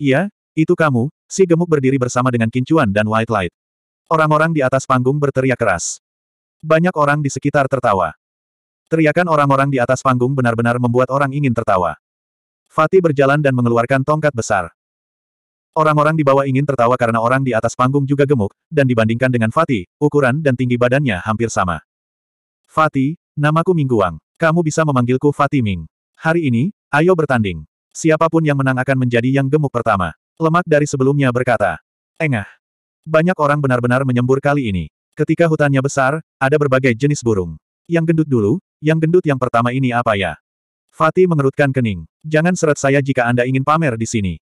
Iya, itu kamu, si gemuk berdiri bersama dengan Kincuan dan White Light. Orang-orang di atas panggung berteriak keras. Banyak orang di sekitar tertawa. Teriakan orang-orang di atas panggung benar-benar membuat orang ingin tertawa. Fatih berjalan dan mengeluarkan tongkat besar. Orang-orang di bawah ingin tertawa karena orang di atas panggung juga gemuk, dan dibandingkan dengan Fatih, ukuran dan tinggi badannya hampir sama. Fatih, namaku Mingguang. Kamu bisa memanggilku Fatih Ming. Hari ini, ayo bertanding. Siapapun yang menang akan menjadi yang gemuk pertama. Lemak dari sebelumnya berkata. Engah. Banyak orang benar-benar menyembur kali ini. Ketika hutannya besar, ada berbagai jenis burung. Yang gendut dulu, yang gendut yang pertama ini apa ya? Fatih mengerutkan kening. Jangan seret saya jika Anda ingin pamer di sini.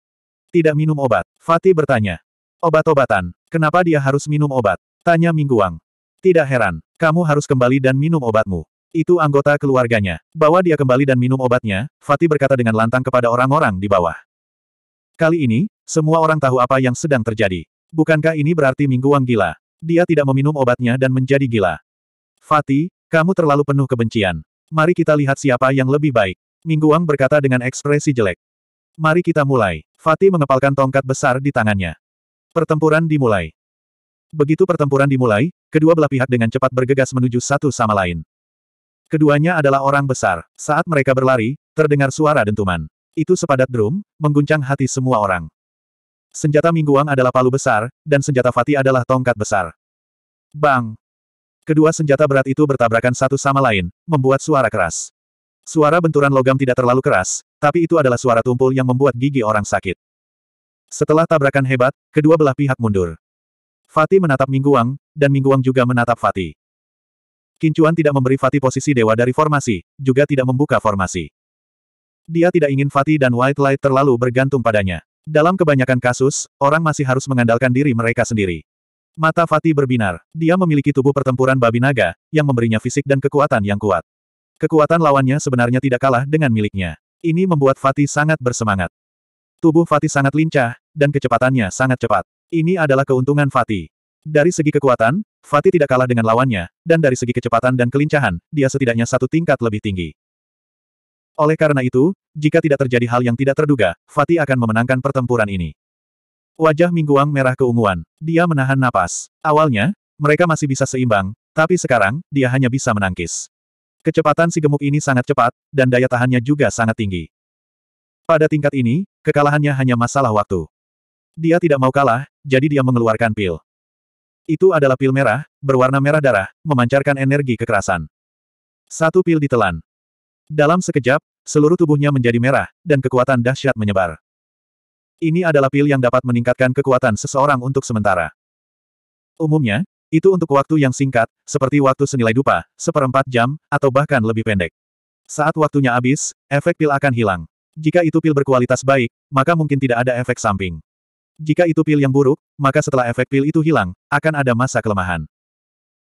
Tidak minum obat. Fatih bertanya. Obat-obatan. Kenapa dia harus minum obat? Tanya Mingguang. Tidak heran. Kamu harus kembali dan minum obatmu. Itu anggota keluarganya. Bawa dia kembali dan minum obatnya, Fatih berkata dengan lantang kepada orang-orang di bawah. Kali ini, semua orang tahu apa yang sedang terjadi. Bukankah ini berarti Minggu Wang gila? Dia tidak meminum obatnya dan menjadi gila. Fatih, kamu terlalu penuh kebencian. Mari kita lihat siapa yang lebih baik. Minggu Wang berkata dengan ekspresi jelek. Mari kita mulai. Fatih mengepalkan tongkat besar di tangannya. Pertempuran dimulai. Begitu pertempuran dimulai, kedua belah pihak dengan cepat bergegas menuju satu sama lain. Keduanya adalah orang besar. Saat mereka berlari, terdengar suara dentuman. Itu sepadat drum, mengguncang hati semua orang. Senjata mingguang adalah palu besar, dan senjata Fatih adalah tongkat besar. Bang! Kedua senjata berat itu bertabrakan satu sama lain, membuat suara keras. Suara benturan logam tidak terlalu keras, tapi itu adalah suara tumpul yang membuat gigi orang sakit. Setelah tabrakan hebat, kedua belah pihak mundur. Fatih menatap Mingguang, dan Mingguang juga menatap Fatih. Kincuan tidak memberi Fatih posisi dewa dari formasi, juga tidak membuka formasi. Dia tidak ingin Fatih dan White Light terlalu bergantung padanya. Dalam kebanyakan kasus, orang masih harus mengandalkan diri mereka sendiri. Mata Fatih berbinar. Dia memiliki tubuh pertempuran babi naga, yang memberinya fisik dan kekuatan yang kuat. Kekuatan lawannya sebenarnya tidak kalah dengan miliknya. Ini membuat Fatih sangat bersemangat. Tubuh Fatih sangat lincah, dan kecepatannya sangat cepat. Ini adalah keuntungan Fatih. Dari segi kekuatan, Fatih tidak kalah dengan lawannya, dan dari segi kecepatan dan kelincahan, dia setidaknya satu tingkat lebih tinggi. Oleh karena itu, jika tidak terjadi hal yang tidak terduga, Fatih akan memenangkan pertempuran ini. Wajah Mingguang merah keunguan. Dia menahan napas. Awalnya, mereka masih bisa seimbang, tapi sekarang, dia hanya bisa menangkis. Kecepatan si gemuk ini sangat cepat, dan daya tahannya juga sangat tinggi. Pada tingkat ini, kekalahannya hanya masalah waktu. Dia tidak mau kalah, jadi dia mengeluarkan pil. Itu adalah pil merah, berwarna merah darah, memancarkan energi kekerasan. Satu pil ditelan. Dalam sekejap, seluruh tubuhnya menjadi merah, dan kekuatan dahsyat menyebar. Ini adalah pil yang dapat meningkatkan kekuatan seseorang untuk sementara. Umumnya, itu untuk waktu yang singkat, seperti waktu senilai dupa, seperempat jam, atau bahkan lebih pendek. Saat waktunya habis, efek pil akan hilang. Jika itu pil berkualitas baik, maka mungkin tidak ada efek samping. Jika itu pil yang buruk, maka setelah efek pil itu hilang, akan ada masa kelemahan.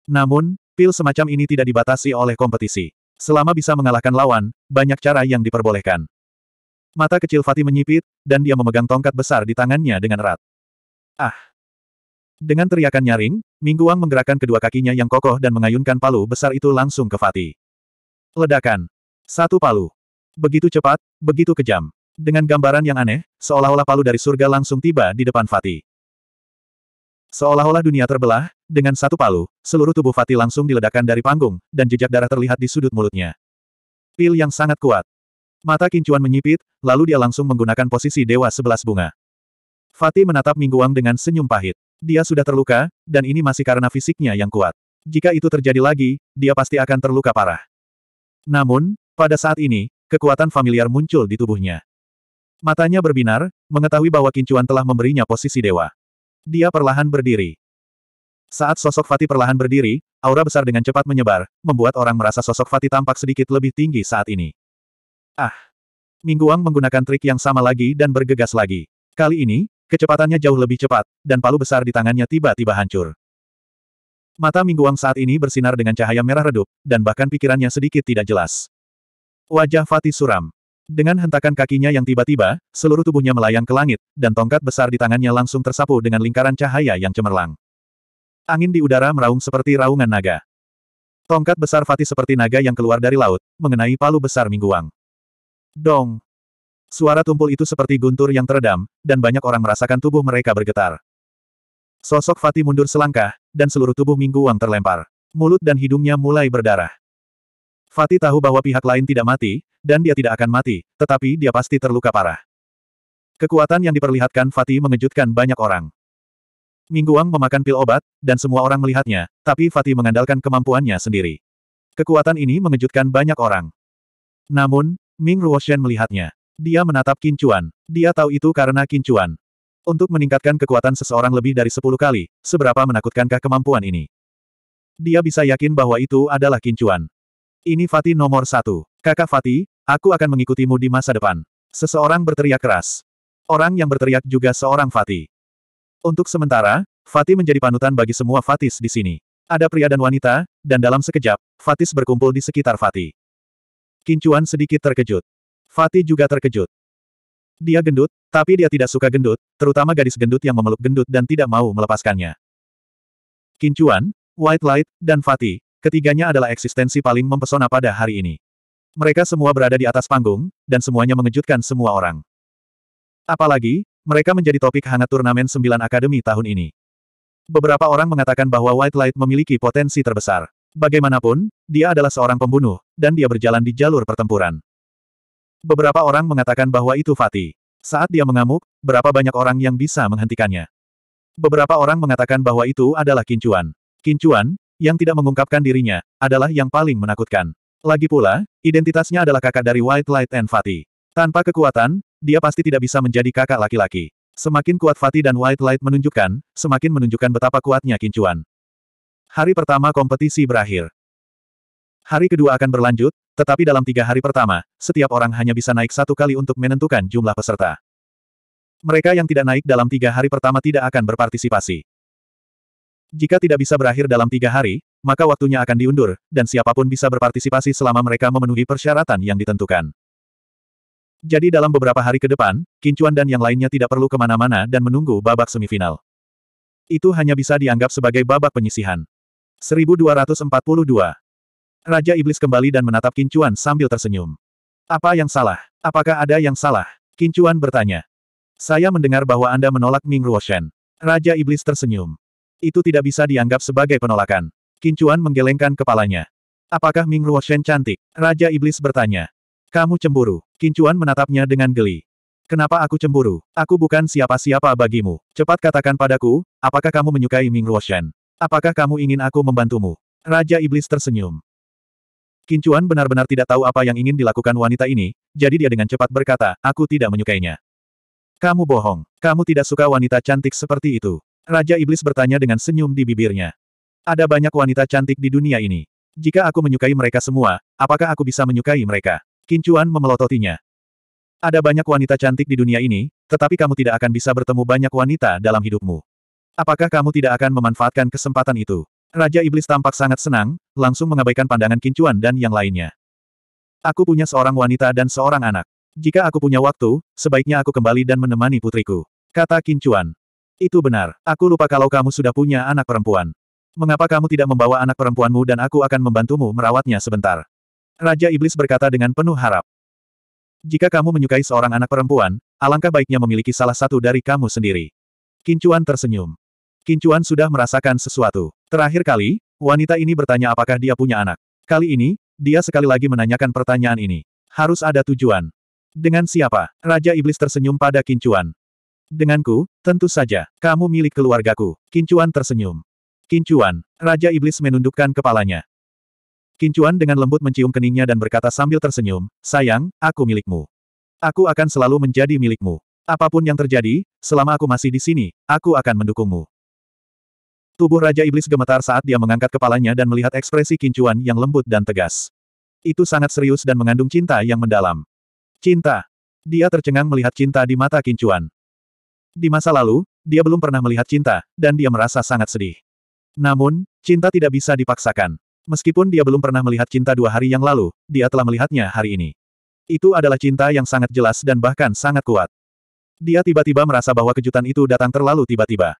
Namun, pil semacam ini tidak dibatasi oleh kompetisi. Selama bisa mengalahkan lawan, banyak cara yang diperbolehkan. Mata kecil Fatih menyipit, dan dia memegang tongkat besar di tangannya dengan erat. Ah! Dengan teriakan nyaring, Mingguang menggerakkan kedua kakinya yang kokoh dan mengayunkan palu besar itu langsung ke Fatih. Ledakan. Satu palu. Begitu cepat, begitu kejam dengan gambaran yang aneh, seolah-olah palu dari surga langsung tiba di depan Fati. Seolah-olah dunia terbelah, dengan satu palu, seluruh tubuh Fati langsung diledakkan dari panggung, dan jejak darah terlihat di sudut mulutnya. Pil yang sangat kuat. Mata Kincuan menyipit, lalu dia langsung menggunakan posisi Dewa Sebelas Bunga. Fati menatap Mingguang dengan senyum pahit. Dia sudah terluka, dan ini masih karena fisiknya yang kuat. Jika itu terjadi lagi, dia pasti akan terluka parah. Namun, pada saat ini, kekuatan familiar muncul di tubuhnya. Matanya berbinar, mengetahui bahwa Kincuan telah memberinya posisi dewa. Dia perlahan berdiri. Saat sosok Fati perlahan berdiri, aura besar dengan cepat menyebar, membuat orang merasa sosok Fati tampak sedikit lebih tinggi saat ini. Ah! Mingguang menggunakan trik yang sama lagi dan bergegas lagi. Kali ini, kecepatannya jauh lebih cepat, dan palu besar di tangannya tiba-tiba hancur. Mata Mingguang saat ini bersinar dengan cahaya merah redup, dan bahkan pikirannya sedikit tidak jelas. Wajah Fatih suram. Dengan hentakan kakinya yang tiba-tiba, seluruh tubuhnya melayang ke langit, dan tongkat besar di tangannya langsung tersapu dengan lingkaran cahaya yang cemerlang. Angin di udara meraung seperti raungan naga. Tongkat besar Fatih seperti naga yang keluar dari laut, mengenai palu besar Mingguang. Dong! Suara tumpul itu seperti guntur yang teredam, dan banyak orang merasakan tubuh mereka bergetar. Sosok Fatih mundur selangkah, dan seluruh tubuh Mingguang terlempar. Mulut dan hidungnya mulai berdarah. Fati tahu bahwa pihak lain tidak mati, dan dia tidak akan mati, tetapi dia pasti terluka parah. Kekuatan yang diperlihatkan Fati mengejutkan banyak orang. Mingguang memakan pil obat, dan semua orang melihatnya, tapi Fati mengandalkan kemampuannya sendiri. Kekuatan ini mengejutkan banyak orang. Namun, Ming Ruoshen melihatnya. Dia menatap Kincuan. Dia tahu itu karena Kincuan. Untuk meningkatkan kekuatan seseorang lebih dari 10 kali, seberapa menakutkankah kemampuan ini? Dia bisa yakin bahwa itu adalah Kincuan. Ini Fatih nomor satu. Kakak Fatih, aku akan mengikutimu di masa depan. Seseorang berteriak keras. Orang yang berteriak juga seorang Fatih. Untuk sementara, Fatih menjadi panutan bagi semua Fatis di sini. Ada pria dan wanita, dan dalam sekejap, Fatis berkumpul di sekitar Fatih. Kincuan sedikit terkejut. Fatih juga terkejut. Dia gendut, tapi dia tidak suka gendut, terutama gadis gendut yang memeluk gendut dan tidak mau melepaskannya. Kincuan, White Light, dan Fatih, Ketiganya adalah eksistensi paling mempesona pada hari ini. Mereka semua berada di atas panggung, dan semuanya mengejutkan semua orang. Apalagi, mereka menjadi topik hangat turnamen sembilan akademi tahun ini. Beberapa orang mengatakan bahwa White Light memiliki potensi terbesar. Bagaimanapun, dia adalah seorang pembunuh, dan dia berjalan di jalur pertempuran. Beberapa orang mengatakan bahwa itu Fatih. Saat dia mengamuk, berapa banyak orang yang bisa menghentikannya. Beberapa orang mengatakan bahwa itu adalah kincuan. Kincuan, yang tidak mengungkapkan dirinya, adalah yang paling menakutkan. Lagi pula, identitasnya adalah kakak dari White Light and Fati. Tanpa kekuatan, dia pasti tidak bisa menjadi kakak laki-laki. Semakin kuat Fati dan White Light menunjukkan, semakin menunjukkan betapa kuatnya kincuan. Hari pertama kompetisi berakhir. Hari kedua akan berlanjut, tetapi dalam tiga hari pertama, setiap orang hanya bisa naik satu kali untuk menentukan jumlah peserta. Mereka yang tidak naik dalam tiga hari pertama tidak akan berpartisipasi. Jika tidak bisa berakhir dalam tiga hari, maka waktunya akan diundur, dan siapapun bisa berpartisipasi selama mereka memenuhi persyaratan yang ditentukan. Jadi dalam beberapa hari ke depan, Kincuan dan yang lainnya tidak perlu kemana-mana dan menunggu babak semifinal. Itu hanya bisa dianggap sebagai babak penyisihan. 1242 Raja Iblis kembali dan menatap Kincuan sambil tersenyum. Apa yang salah? Apakah ada yang salah? Kincuan bertanya. Saya mendengar bahwa Anda menolak Ming Ruoshen. Raja Iblis tersenyum. Itu tidak bisa dianggap sebagai penolakan. Kincuan menggelengkan kepalanya. Apakah Ming Ruoshen cantik? Raja Iblis bertanya. Kamu cemburu. Kincuan menatapnya dengan geli. Kenapa aku cemburu? Aku bukan siapa-siapa bagimu. Cepat katakan padaku, apakah kamu menyukai Ming Ruoshen? Apakah kamu ingin aku membantumu? Raja Iblis tersenyum. Kincuan benar-benar tidak tahu apa yang ingin dilakukan wanita ini, jadi dia dengan cepat berkata, aku tidak menyukainya. Kamu bohong. Kamu tidak suka wanita cantik seperti itu. Raja Iblis bertanya dengan senyum di bibirnya. Ada banyak wanita cantik di dunia ini. Jika aku menyukai mereka semua, apakah aku bisa menyukai mereka? Kincuan memelototinya. Ada banyak wanita cantik di dunia ini, tetapi kamu tidak akan bisa bertemu banyak wanita dalam hidupmu. Apakah kamu tidak akan memanfaatkan kesempatan itu? Raja Iblis tampak sangat senang, langsung mengabaikan pandangan Kincuan dan yang lainnya. Aku punya seorang wanita dan seorang anak. Jika aku punya waktu, sebaiknya aku kembali dan menemani putriku. Kata Kincuan. Itu benar, aku lupa kalau kamu sudah punya anak perempuan. Mengapa kamu tidak membawa anak perempuanmu dan aku akan membantumu merawatnya sebentar? Raja Iblis berkata dengan penuh harap. Jika kamu menyukai seorang anak perempuan, alangkah baiknya memiliki salah satu dari kamu sendiri. Kincuan tersenyum. Kincuan sudah merasakan sesuatu. Terakhir kali, wanita ini bertanya apakah dia punya anak. Kali ini, dia sekali lagi menanyakan pertanyaan ini. Harus ada tujuan. Dengan siapa? Raja Iblis tersenyum pada Kincuan. Denganku, tentu saja, kamu milik keluargaku. Kincuan tersenyum. Kincuan, Raja Iblis menundukkan kepalanya. Kincuan dengan lembut mencium keningnya dan berkata sambil tersenyum, sayang, aku milikmu. Aku akan selalu menjadi milikmu. Apapun yang terjadi, selama aku masih di sini, aku akan mendukungmu. Tubuh Raja Iblis gemetar saat dia mengangkat kepalanya dan melihat ekspresi Kincuan yang lembut dan tegas. Itu sangat serius dan mengandung cinta yang mendalam. Cinta. Dia tercengang melihat cinta di mata Kincuan. Di masa lalu, dia belum pernah melihat cinta, dan dia merasa sangat sedih. Namun, cinta tidak bisa dipaksakan. Meskipun dia belum pernah melihat cinta dua hari yang lalu, dia telah melihatnya hari ini. Itu adalah cinta yang sangat jelas dan bahkan sangat kuat. Dia tiba-tiba merasa bahwa kejutan itu datang terlalu tiba-tiba.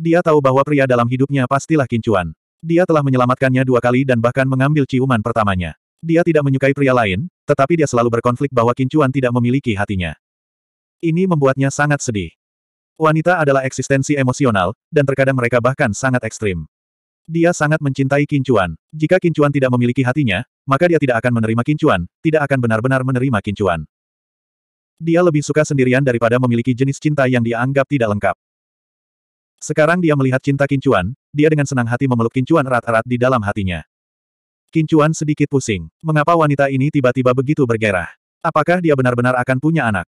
Dia tahu bahwa pria dalam hidupnya pastilah kincuan. Dia telah menyelamatkannya dua kali dan bahkan mengambil ciuman pertamanya. Dia tidak menyukai pria lain, tetapi dia selalu berkonflik bahwa kincuan tidak memiliki hatinya. Ini membuatnya sangat sedih. Wanita adalah eksistensi emosional, dan terkadang mereka bahkan sangat ekstrim. Dia sangat mencintai kincuan. Jika kincuan tidak memiliki hatinya, maka dia tidak akan menerima kincuan, tidak akan benar-benar menerima kincuan. Dia lebih suka sendirian daripada memiliki jenis cinta yang dia anggap tidak lengkap. Sekarang dia melihat cinta kincuan, dia dengan senang hati memeluk kincuan erat-erat di dalam hatinya. Kincuan sedikit pusing. Mengapa wanita ini tiba-tiba begitu bergerak? Apakah dia benar-benar akan punya anak?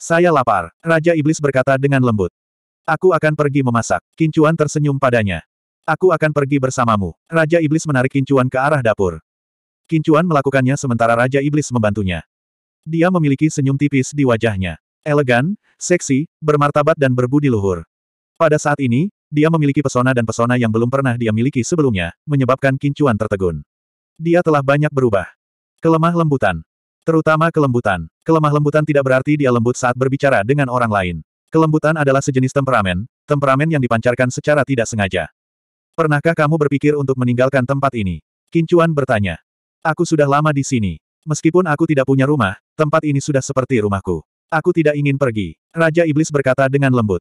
Saya lapar, Raja Iblis berkata dengan lembut. Aku akan pergi memasak. Kincuan tersenyum padanya. Aku akan pergi bersamamu. Raja Iblis menarik Kincuan ke arah dapur. Kincuan melakukannya sementara Raja Iblis membantunya. Dia memiliki senyum tipis di wajahnya. Elegan, seksi, bermartabat dan berbudi luhur. Pada saat ini, dia memiliki pesona dan pesona yang belum pernah dia miliki sebelumnya, menyebabkan Kincuan tertegun. Dia telah banyak berubah. Kelemah lembutan. Terutama kelembutan. Kelemah lembutan tidak berarti dia lembut saat berbicara dengan orang lain. Kelembutan adalah sejenis temperamen, temperamen yang dipancarkan secara tidak sengaja. Pernahkah kamu berpikir untuk meninggalkan tempat ini? Kincuan bertanya. Aku sudah lama di sini. Meskipun aku tidak punya rumah, tempat ini sudah seperti rumahku. Aku tidak ingin pergi. Raja Iblis berkata dengan lembut.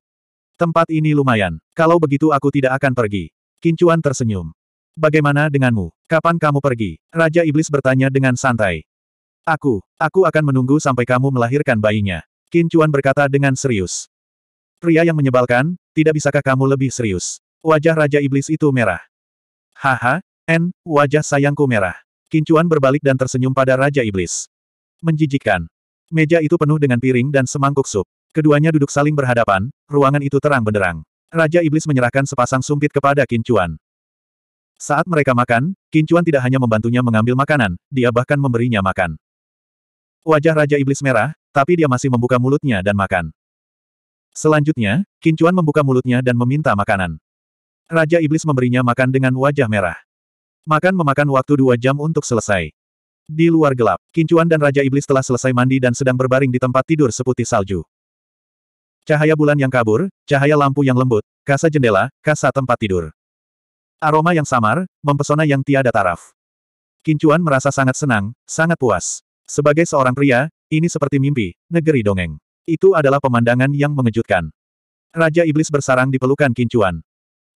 Tempat ini lumayan. Kalau begitu aku tidak akan pergi. Kincuan tersenyum. Bagaimana denganmu? Kapan kamu pergi? Raja Iblis bertanya dengan santai. Aku, aku akan menunggu sampai kamu melahirkan bayinya. Qin Chuan berkata dengan serius. Pria yang menyebalkan, tidak bisakah kamu lebih serius? Wajah Raja Iblis itu merah. Haha, N, wajah sayangku merah. Qin Chuan berbalik dan tersenyum pada Raja Iblis. Menjijikkan. Meja itu penuh dengan piring dan semangkuk sup. Keduanya duduk saling berhadapan, ruangan itu terang benderang. Raja Iblis menyerahkan sepasang sumpit kepada Qin Chuan. Saat mereka makan, Qin Chuan tidak hanya membantunya mengambil makanan, dia bahkan memberinya makan. Wajah Raja Iblis merah, tapi dia masih membuka mulutnya dan makan. Selanjutnya, Kincuan membuka mulutnya dan meminta makanan. Raja Iblis memberinya makan dengan wajah merah. Makan memakan waktu dua jam untuk selesai. Di luar gelap, Kincuan dan Raja Iblis telah selesai mandi dan sedang berbaring di tempat tidur seputih salju. Cahaya bulan yang kabur, cahaya lampu yang lembut, kasa jendela, kasa tempat tidur. Aroma yang samar, mempesona yang tiada taraf. Kincuan merasa sangat senang, sangat puas. Sebagai seorang pria, ini seperti mimpi, negeri dongeng. Itu adalah pemandangan yang mengejutkan. Raja Iblis bersarang di pelukan Kincuan.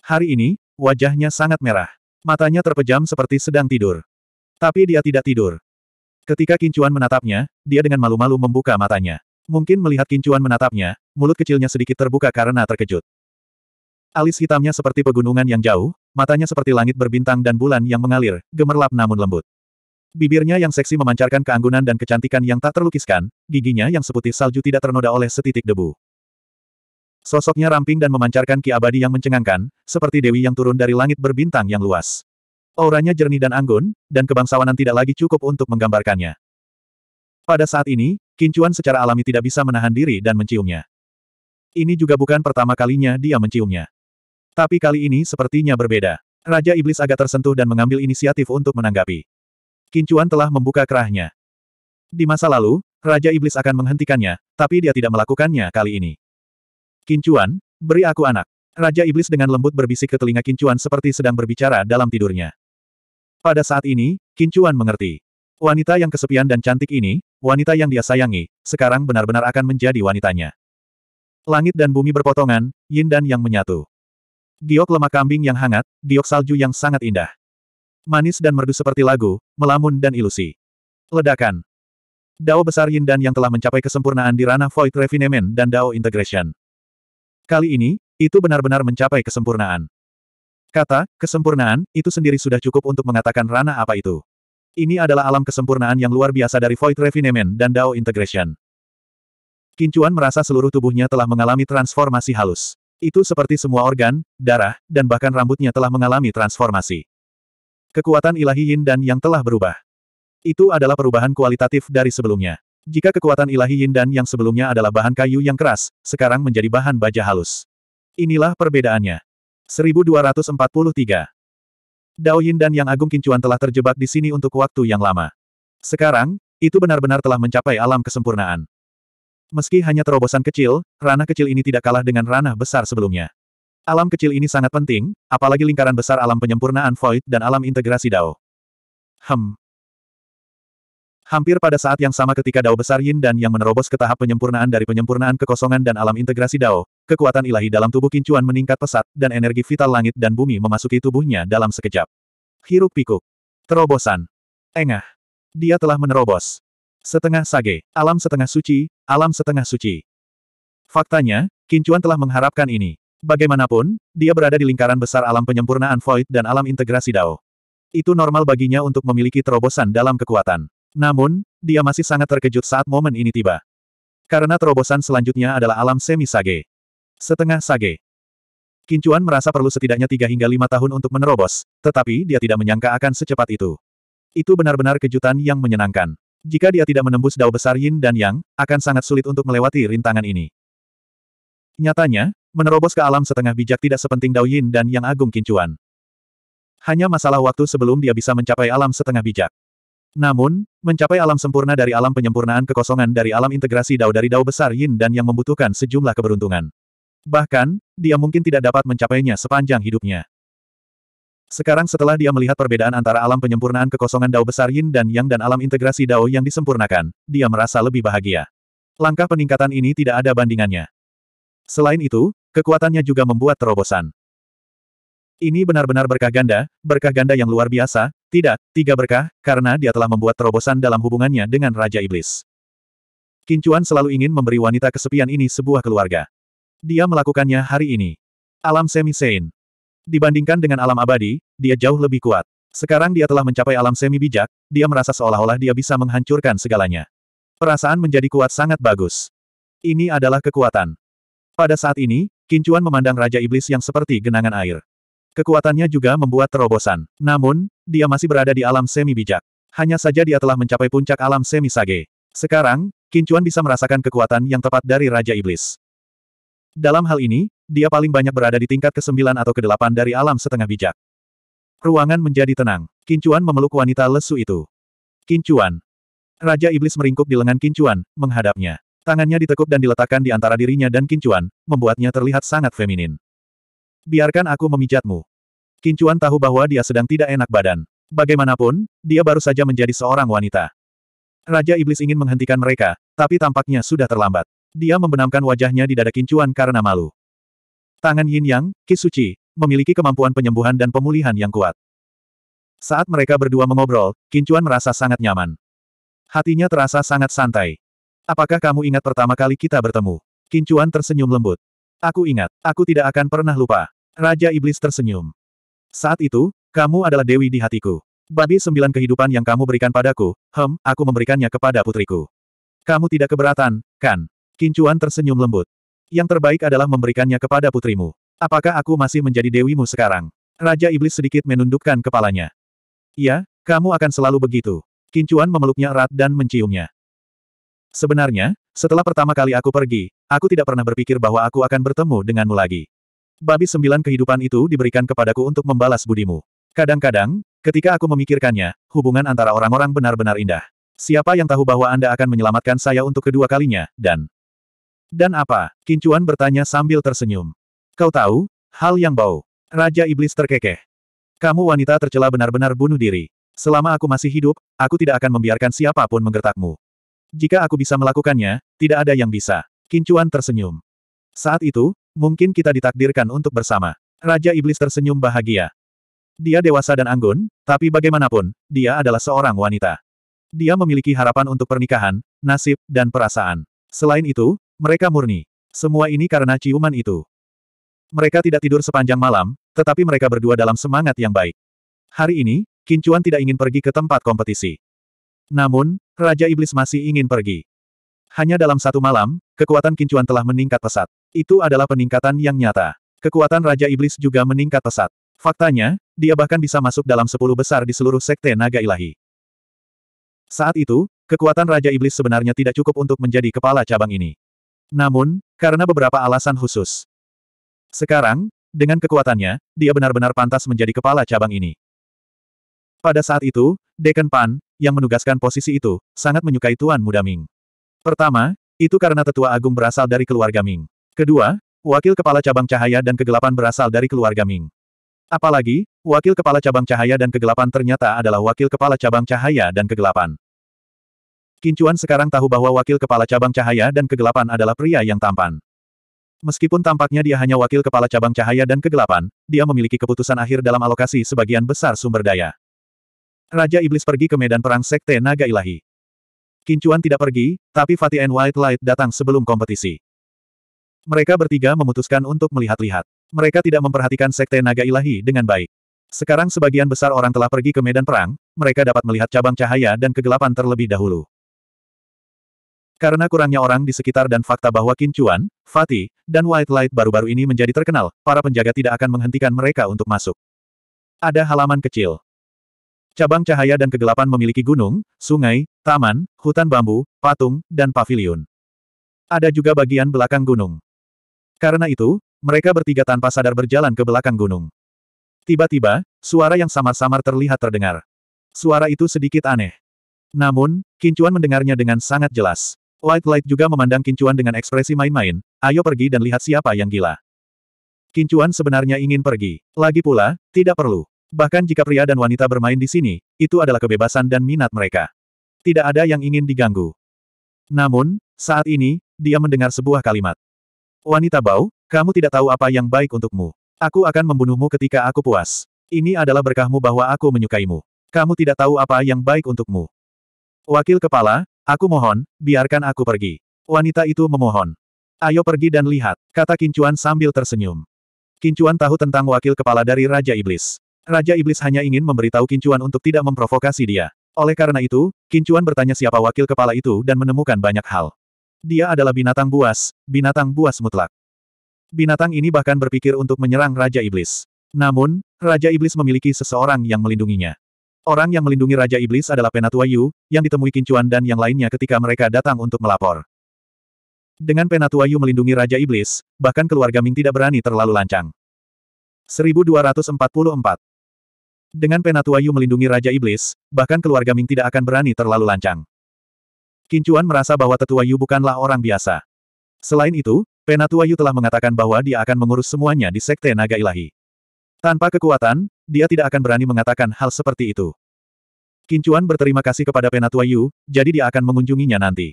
Hari ini, wajahnya sangat merah. Matanya terpejam seperti sedang tidur. Tapi dia tidak tidur. Ketika Kincuan menatapnya, dia dengan malu-malu membuka matanya. Mungkin melihat Kincuan menatapnya, mulut kecilnya sedikit terbuka karena terkejut. Alis hitamnya seperti pegunungan yang jauh, matanya seperti langit berbintang dan bulan yang mengalir, gemerlap namun lembut. Bibirnya yang seksi memancarkan keanggunan dan kecantikan yang tak terlukiskan, giginya yang seputih salju tidak ternoda oleh setitik debu. Sosoknya ramping dan memancarkan ki abadi yang mencengangkan, seperti dewi yang turun dari langit berbintang yang luas. Auranya jernih dan anggun, dan kebangsawanan tidak lagi cukup untuk menggambarkannya. Pada saat ini, Kincuan secara alami tidak bisa menahan diri dan menciumnya. Ini juga bukan pertama kalinya dia menciumnya. Tapi kali ini sepertinya berbeda. Raja Iblis agak tersentuh dan mengambil inisiatif untuk menanggapi. Kincuan telah membuka kerahnya. Di masa lalu, Raja Iblis akan menghentikannya, tapi dia tidak melakukannya kali ini. Kincuan, beri aku anak. Raja Iblis dengan lembut berbisik ke telinga Kincuan seperti sedang berbicara dalam tidurnya. Pada saat ini, Kincuan mengerti. Wanita yang kesepian dan cantik ini, wanita yang dia sayangi, sekarang benar-benar akan menjadi wanitanya. Langit dan bumi berpotongan, yin dan yang menyatu. Giok lemak kambing yang hangat, giok salju yang sangat indah manis dan merdu seperti lagu, melamun dan ilusi. Ledakan. Dao besar Yin dan yang telah mencapai kesempurnaan di ranah Void Refinement dan Dao Integration. Kali ini, itu benar-benar mencapai kesempurnaan. Kata, kesempurnaan, itu sendiri sudah cukup untuk mengatakan ranah apa itu. Ini adalah alam kesempurnaan yang luar biasa dari Void Refinement dan Dao Integration. Kincuan merasa seluruh tubuhnya telah mengalami transformasi halus. Itu seperti semua organ, darah, dan bahkan rambutnya telah mengalami transformasi. Kekuatan ilahi Yin dan Yang telah berubah. Itu adalah perubahan kualitatif dari sebelumnya. Jika kekuatan ilahi Yin dan Yang sebelumnya adalah bahan kayu yang keras, sekarang menjadi bahan baja halus. Inilah perbedaannya. 1243 Dao Yin dan Yang Agung Kincuan telah terjebak di sini untuk waktu yang lama. Sekarang, itu benar-benar telah mencapai alam kesempurnaan. Meski hanya terobosan kecil, ranah kecil ini tidak kalah dengan ranah besar sebelumnya. Alam kecil ini sangat penting, apalagi lingkaran besar alam penyempurnaan void dan alam integrasi Dao. Hem. Hampir pada saat yang sama ketika Dao besar Yin dan yang menerobos ke tahap penyempurnaan dari penyempurnaan kekosongan dan alam integrasi Dao, kekuatan ilahi dalam tubuh Kincuan meningkat pesat, dan energi vital langit dan bumi memasuki tubuhnya dalam sekejap. Hiruk pikuk. Terobosan. Engah. Dia telah menerobos. Setengah sage, alam setengah suci, alam setengah suci. Faktanya, Kincuan telah mengharapkan ini. Bagaimanapun, dia berada di lingkaran besar alam penyempurnaan Void dan alam integrasi Dao. Itu normal baginya untuk memiliki terobosan dalam kekuatan. Namun, dia masih sangat terkejut saat momen ini tiba. Karena terobosan selanjutnya adalah alam semi-sage. Setengah sage. Kincuan merasa perlu setidaknya tiga hingga lima tahun untuk menerobos, tetapi dia tidak menyangka akan secepat itu. Itu benar-benar kejutan yang menyenangkan. Jika dia tidak menembus dao besar Yin dan Yang, akan sangat sulit untuk melewati rintangan ini. Nyatanya, Menerobos ke alam setengah bijak tidak sepenting Dao Yin dan Yang Agung Kincuan. Hanya masalah waktu sebelum dia bisa mencapai alam setengah bijak. Namun, mencapai alam sempurna dari alam penyempurnaan kekosongan dari alam integrasi Dao dari Dao besar Yin dan yang membutuhkan sejumlah keberuntungan. Bahkan, dia mungkin tidak dapat mencapainya sepanjang hidupnya. Sekarang setelah dia melihat perbedaan antara alam penyempurnaan kekosongan Dao besar Yin dan Yang dan alam integrasi Dao yang disempurnakan, dia merasa lebih bahagia. Langkah peningkatan ini tidak ada bandingannya. Selain itu, kekuatannya juga membuat terobosan. Ini benar-benar berkah ganda, berkah ganda yang luar biasa, tidak, tiga berkah, karena dia telah membuat terobosan dalam hubungannya dengan Raja Iblis. Kincuan selalu ingin memberi wanita kesepian ini sebuah keluarga. Dia melakukannya hari ini. Alam semi-sein. Dibandingkan dengan alam abadi, dia jauh lebih kuat. Sekarang dia telah mencapai alam semi bijak, dia merasa seolah-olah dia bisa menghancurkan segalanya. Perasaan menjadi kuat sangat bagus. Ini adalah kekuatan. Pada saat ini, Kincuan memandang Raja Iblis yang seperti genangan air. Kekuatannya juga membuat terobosan. Namun, dia masih berada di alam semi bijak. Hanya saja dia telah mencapai puncak alam semi sage. Sekarang, Kincuan bisa merasakan kekuatan yang tepat dari Raja Iblis. Dalam hal ini, dia paling banyak berada di tingkat ke-9 atau ke-8 dari alam setengah bijak. Ruangan menjadi tenang. Kincuan memeluk wanita lesu itu. Kincuan. Raja Iblis meringkuk di lengan Kincuan, menghadapnya. Tangannya ditekuk dan diletakkan di antara dirinya dan Kincuan, membuatnya terlihat sangat feminin. Biarkan aku memijatmu. Kincuan tahu bahwa dia sedang tidak enak badan. Bagaimanapun, dia baru saja menjadi seorang wanita. Raja Iblis ingin menghentikan mereka, tapi tampaknya sudah terlambat. Dia membenamkan wajahnya di dada Kincuan karena malu. Tangan Yin Yang, Kisuci, memiliki kemampuan penyembuhan dan pemulihan yang kuat. Saat mereka berdua mengobrol, Kincuan merasa sangat nyaman. Hatinya terasa sangat santai. Apakah kamu ingat pertama kali kita bertemu? Kincuan tersenyum lembut. Aku ingat, aku tidak akan pernah lupa. Raja Iblis tersenyum. Saat itu, kamu adalah dewi di hatiku. Babi sembilan kehidupan yang kamu berikan padaku, hem, aku memberikannya kepada putriku. Kamu tidak keberatan, kan? Kincuan tersenyum lembut. Yang terbaik adalah memberikannya kepada putrimu. Apakah aku masih menjadi dewimu sekarang? Raja Iblis sedikit menundukkan kepalanya. Iya, kamu akan selalu begitu. Kincuan memeluknya erat dan menciumnya. Sebenarnya, setelah pertama kali aku pergi, aku tidak pernah berpikir bahwa aku akan bertemu denganmu lagi. Babi sembilan kehidupan itu diberikan kepadaku untuk membalas budimu. Kadang-kadang, ketika aku memikirkannya, hubungan antara orang-orang benar-benar indah. Siapa yang tahu bahwa Anda akan menyelamatkan saya untuk kedua kalinya, dan... Dan apa? Kincuan bertanya sambil tersenyum. Kau tahu, hal yang bau. Raja Iblis terkekeh. Kamu wanita tercela benar-benar bunuh diri. Selama aku masih hidup, aku tidak akan membiarkan siapapun menggertakmu. Jika aku bisa melakukannya, tidak ada yang bisa. Kincuan tersenyum. Saat itu, mungkin kita ditakdirkan untuk bersama. Raja Iblis tersenyum bahagia. Dia dewasa dan anggun, tapi bagaimanapun, dia adalah seorang wanita. Dia memiliki harapan untuk pernikahan, nasib, dan perasaan. Selain itu, mereka murni. Semua ini karena ciuman itu. Mereka tidak tidur sepanjang malam, tetapi mereka berdua dalam semangat yang baik. Hari ini, Kincuan tidak ingin pergi ke tempat kompetisi. Namun, Raja Iblis masih ingin pergi. Hanya dalam satu malam, kekuatan kincuan telah meningkat pesat. Itu adalah peningkatan yang nyata. Kekuatan Raja Iblis juga meningkat pesat. Faktanya, dia bahkan bisa masuk dalam sepuluh besar di seluruh sekte naga ilahi. Saat itu, kekuatan Raja Iblis sebenarnya tidak cukup untuk menjadi kepala cabang ini. Namun, karena beberapa alasan khusus. Sekarang, dengan kekuatannya, dia benar-benar pantas menjadi kepala cabang ini. Pada saat itu, Deken Pan, yang menugaskan posisi itu, sangat menyukai Tuan Muda Ming. Pertama, itu karena tetua agung berasal dari keluarga Ming. Kedua, wakil kepala cabang cahaya dan kegelapan berasal dari keluarga Ming. Apalagi, wakil kepala cabang cahaya dan kegelapan ternyata adalah wakil kepala cabang cahaya dan kegelapan. Kincuan sekarang tahu bahwa wakil kepala cabang cahaya dan kegelapan adalah pria yang tampan. Meskipun tampaknya dia hanya wakil kepala cabang cahaya dan kegelapan, dia memiliki keputusan akhir dalam alokasi sebagian besar sumber daya. Raja Iblis pergi ke medan perang Sekte Naga Ilahi. Kincuan tidak pergi, tapi Fatih and White Light datang sebelum kompetisi. Mereka bertiga memutuskan untuk melihat-lihat. Mereka tidak memperhatikan Sekte Naga Ilahi dengan baik. Sekarang sebagian besar orang telah pergi ke medan perang, mereka dapat melihat cabang cahaya dan kegelapan terlebih dahulu. Karena kurangnya orang di sekitar dan fakta bahwa Kincuan, Fatih, dan White Light baru-baru ini menjadi terkenal, para penjaga tidak akan menghentikan mereka untuk masuk. Ada halaman kecil. Cabang cahaya dan kegelapan memiliki gunung, sungai, taman, hutan bambu, patung, dan paviliun. Ada juga bagian belakang gunung. Karena itu, mereka bertiga tanpa sadar berjalan ke belakang gunung. Tiba-tiba, suara yang samar-samar terlihat terdengar. Suara itu sedikit aneh. Namun, Kincuan mendengarnya dengan sangat jelas. White Light juga memandang Kincuan dengan ekspresi main-main, ayo pergi dan lihat siapa yang gila. Kincuan sebenarnya ingin pergi. Lagi pula, tidak perlu. Bahkan jika pria dan wanita bermain di sini, itu adalah kebebasan dan minat mereka. Tidak ada yang ingin diganggu. Namun, saat ini, dia mendengar sebuah kalimat. Wanita bau, kamu tidak tahu apa yang baik untukmu. Aku akan membunuhmu ketika aku puas. Ini adalah berkahmu bahwa aku menyukaimu. Kamu tidak tahu apa yang baik untukmu. Wakil kepala, aku mohon, biarkan aku pergi. Wanita itu memohon. Ayo pergi dan lihat, kata Kincuan sambil tersenyum. Kincuan tahu tentang wakil kepala dari Raja Iblis. Raja Iblis hanya ingin memberitahu Kincuan untuk tidak memprovokasi dia. Oleh karena itu, Kincuan bertanya siapa wakil kepala itu dan menemukan banyak hal. Dia adalah binatang buas, binatang buas mutlak. Binatang ini bahkan berpikir untuk menyerang Raja Iblis. Namun, Raja Iblis memiliki seseorang yang melindunginya. Orang yang melindungi Raja Iblis adalah Penatua Yu, yang ditemui Kincuan dan yang lainnya ketika mereka datang untuk melapor. Dengan Penatua Yu melindungi Raja Iblis, bahkan keluarga Ming tidak berani terlalu lancang. 1244 dengan penatua Yu melindungi Raja Iblis, bahkan keluarga Ming tidak akan berani terlalu lancang. Kincuan merasa bahwa tetua Yu bukanlah orang biasa. Selain itu, penatua Yu telah mengatakan bahwa dia akan mengurus semuanya di Sekte Naga Ilahi. Tanpa kekuatan, dia tidak akan berani mengatakan hal seperti itu. Kincuan berterima kasih kepada penatua Yu, jadi dia akan mengunjunginya nanti.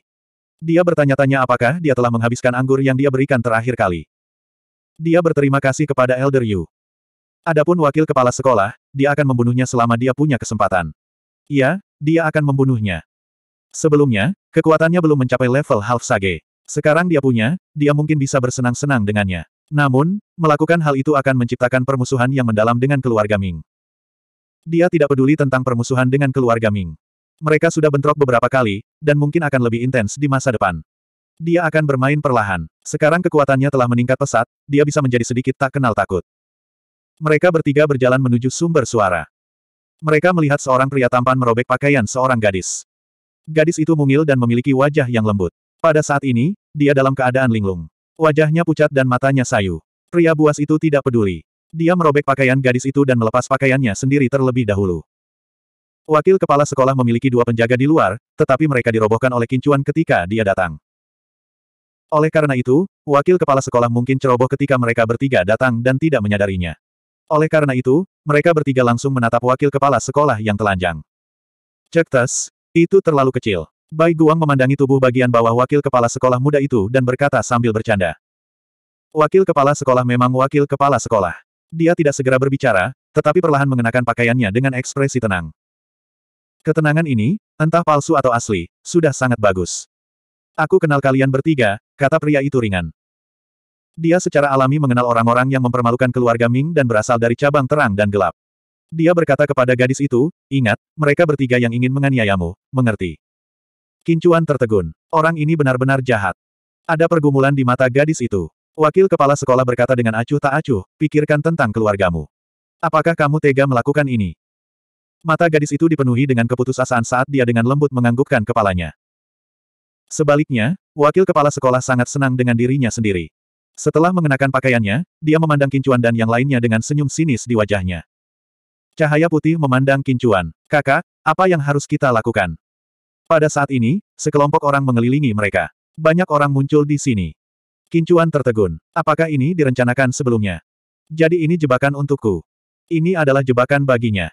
Dia bertanya-tanya apakah dia telah menghabiskan anggur yang dia berikan terakhir kali. Dia berterima kasih kepada Elder Yu. Adapun wakil kepala sekolah, dia akan membunuhnya selama dia punya kesempatan. Iya, dia akan membunuhnya. Sebelumnya, kekuatannya belum mencapai level half sage. Sekarang dia punya, dia mungkin bisa bersenang-senang dengannya. Namun, melakukan hal itu akan menciptakan permusuhan yang mendalam dengan keluarga Ming. Dia tidak peduli tentang permusuhan dengan keluarga Ming. Mereka sudah bentrok beberapa kali, dan mungkin akan lebih intens di masa depan. Dia akan bermain perlahan. Sekarang kekuatannya telah meningkat pesat, dia bisa menjadi sedikit tak kenal takut. Mereka bertiga berjalan menuju sumber suara. Mereka melihat seorang pria tampan merobek pakaian seorang gadis. Gadis itu mungil dan memiliki wajah yang lembut. Pada saat ini, dia dalam keadaan linglung. Wajahnya pucat dan matanya sayu. Pria buas itu tidak peduli. Dia merobek pakaian gadis itu dan melepas pakaiannya sendiri terlebih dahulu. Wakil kepala sekolah memiliki dua penjaga di luar, tetapi mereka dirobohkan oleh kincuan ketika dia datang. Oleh karena itu, wakil kepala sekolah mungkin ceroboh ketika mereka bertiga datang dan tidak menyadarinya. Oleh karena itu, mereka bertiga langsung menatap wakil kepala sekolah yang telanjang. Cektes, itu terlalu kecil. Bai Guang memandangi tubuh bagian bawah wakil kepala sekolah muda itu dan berkata sambil bercanda. Wakil kepala sekolah memang wakil kepala sekolah. Dia tidak segera berbicara, tetapi perlahan mengenakan pakaiannya dengan ekspresi tenang. Ketenangan ini, entah palsu atau asli, sudah sangat bagus. Aku kenal kalian bertiga, kata pria itu ringan. Dia secara alami mengenal orang-orang yang mempermalukan keluarga Ming dan berasal dari cabang terang dan gelap. Dia berkata kepada gadis itu, ingat, mereka bertiga yang ingin menganiayamu, mengerti. Kincuan tertegun. Orang ini benar-benar jahat. Ada pergumulan di mata gadis itu. Wakil kepala sekolah berkata dengan acuh tak acuh, pikirkan tentang keluargamu. Apakah kamu tega melakukan ini? Mata gadis itu dipenuhi dengan keputusasaan saat dia dengan lembut menganggukkan kepalanya. Sebaliknya, wakil kepala sekolah sangat senang dengan dirinya sendiri. Setelah mengenakan pakaiannya, dia memandang Kincuan dan yang lainnya dengan senyum sinis di wajahnya. Cahaya putih memandang Kincuan. Kakak, apa yang harus kita lakukan? Pada saat ini, sekelompok orang mengelilingi mereka. Banyak orang muncul di sini. Kincuan tertegun. Apakah ini direncanakan sebelumnya? Jadi ini jebakan untukku. Ini adalah jebakan baginya.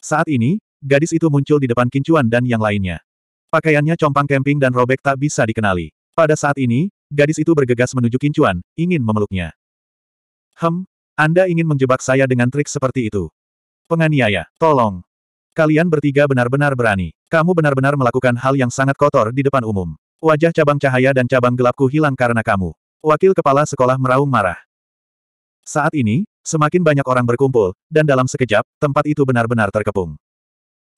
Saat ini, gadis itu muncul di depan Kincuan dan yang lainnya. Pakaiannya compang camping dan robek tak bisa dikenali. Pada saat ini, Gadis itu bergegas menuju Kincuan, ingin memeluknya. Hem, Anda ingin menjebak saya dengan trik seperti itu. Penganiaya, tolong. Kalian bertiga benar-benar berani. Kamu benar-benar melakukan hal yang sangat kotor di depan umum. Wajah cabang cahaya dan cabang gelapku hilang karena kamu. Wakil kepala sekolah meraung marah. Saat ini, semakin banyak orang berkumpul, dan dalam sekejap, tempat itu benar-benar terkepung.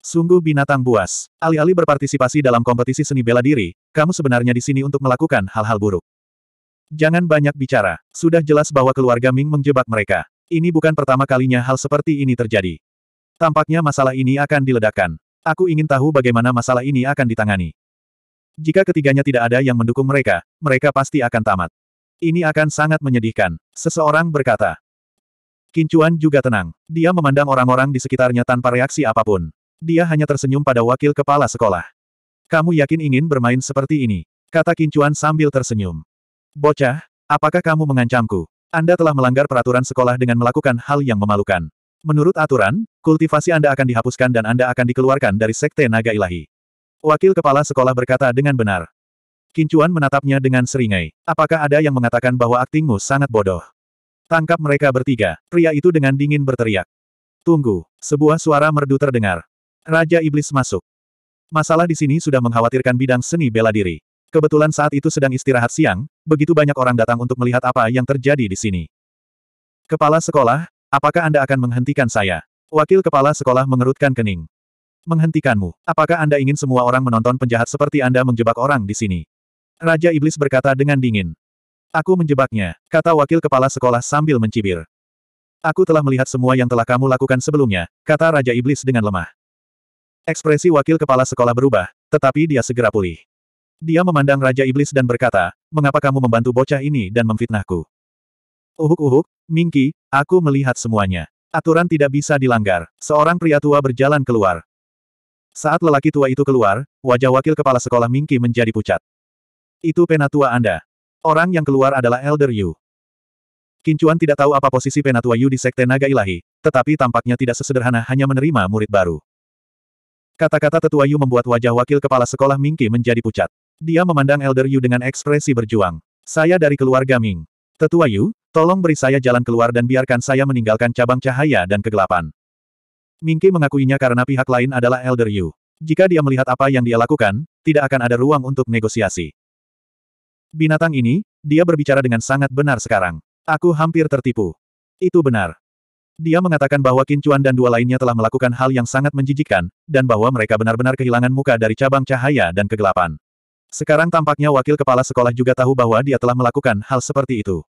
Sungguh binatang buas. Alih-alih berpartisipasi dalam kompetisi seni bela diri, kamu sebenarnya di sini untuk melakukan hal-hal buruk. Jangan banyak bicara. Sudah jelas bahwa keluarga Ming menjebak mereka. Ini bukan pertama kalinya hal seperti ini terjadi. Tampaknya masalah ini akan diledakkan. Aku ingin tahu bagaimana masalah ini akan ditangani. Jika ketiganya tidak ada yang mendukung mereka, mereka pasti akan tamat. Ini akan sangat menyedihkan. Seseorang berkata. Kincuan juga tenang. Dia memandang orang-orang di sekitarnya tanpa reaksi apapun. Dia hanya tersenyum pada wakil kepala sekolah. Kamu yakin ingin bermain seperti ini? Kata Kincuan sambil tersenyum. Bocah, apakah kamu mengancamku? Anda telah melanggar peraturan sekolah dengan melakukan hal yang memalukan. Menurut aturan, kultivasi Anda akan dihapuskan dan Anda akan dikeluarkan dari Sekte Naga Ilahi. Wakil kepala sekolah berkata dengan benar. Kincuan menatapnya dengan seringai. Apakah ada yang mengatakan bahwa aktingmu sangat bodoh? Tangkap mereka bertiga. Pria itu dengan dingin berteriak. Tunggu. Sebuah suara merdu terdengar. Raja Iblis masuk. Masalah di sini sudah mengkhawatirkan bidang seni bela diri. Kebetulan saat itu sedang istirahat siang, begitu banyak orang datang untuk melihat apa yang terjadi di sini. Kepala sekolah, apakah Anda akan menghentikan saya? Wakil kepala sekolah mengerutkan kening. Menghentikanmu. Apakah Anda ingin semua orang menonton penjahat seperti Anda menjebak orang di sini? Raja Iblis berkata dengan dingin. Aku menjebaknya, kata wakil kepala sekolah sambil mencibir. Aku telah melihat semua yang telah kamu lakukan sebelumnya, kata Raja Iblis dengan lemah. Ekspresi wakil kepala sekolah berubah, tetapi dia segera pulih. Dia memandang Raja Iblis dan berkata, mengapa kamu membantu bocah ini dan memfitnahku? Uhuk-uhuk, Mingki, aku melihat semuanya. Aturan tidak bisa dilanggar. Seorang pria tua berjalan keluar. Saat lelaki tua itu keluar, wajah wakil kepala sekolah Mingki menjadi pucat. Itu penatua Anda. Orang yang keluar adalah Elder Yu. Kincuan tidak tahu apa posisi penatua Yu di Sekte Naga Ilahi, tetapi tampaknya tidak sesederhana hanya menerima murid baru. Kata-kata tetua Yu membuat wajah wakil kepala sekolah Mingqi menjadi pucat. Dia memandang Elder Yu dengan ekspresi berjuang. Saya dari keluarga Ming. Tetua Yu, tolong beri saya jalan keluar dan biarkan saya meninggalkan cabang cahaya dan kegelapan. Mingqi mengakuinya karena pihak lain adalah Elder Yu. Jika dia melihat apa yang dia lakukan, tidak akan ada ruang untuk negosiasi. Binatang ini, dia berbicara dengan sangat benar sekarang. Aku hampir tertipu. Itu benar. Dia mengatakan bahwa Qin dan dua lainnya telah melakukan hal yang sangat menjijikkan, dan bahwa mereka benar-benar kehilangan muka dari cabang cahaya dan kegelapan. Sekarang tampaknya wakil kepala sekolah juga tahu bahwa dia telah melakukan hal seperti itu.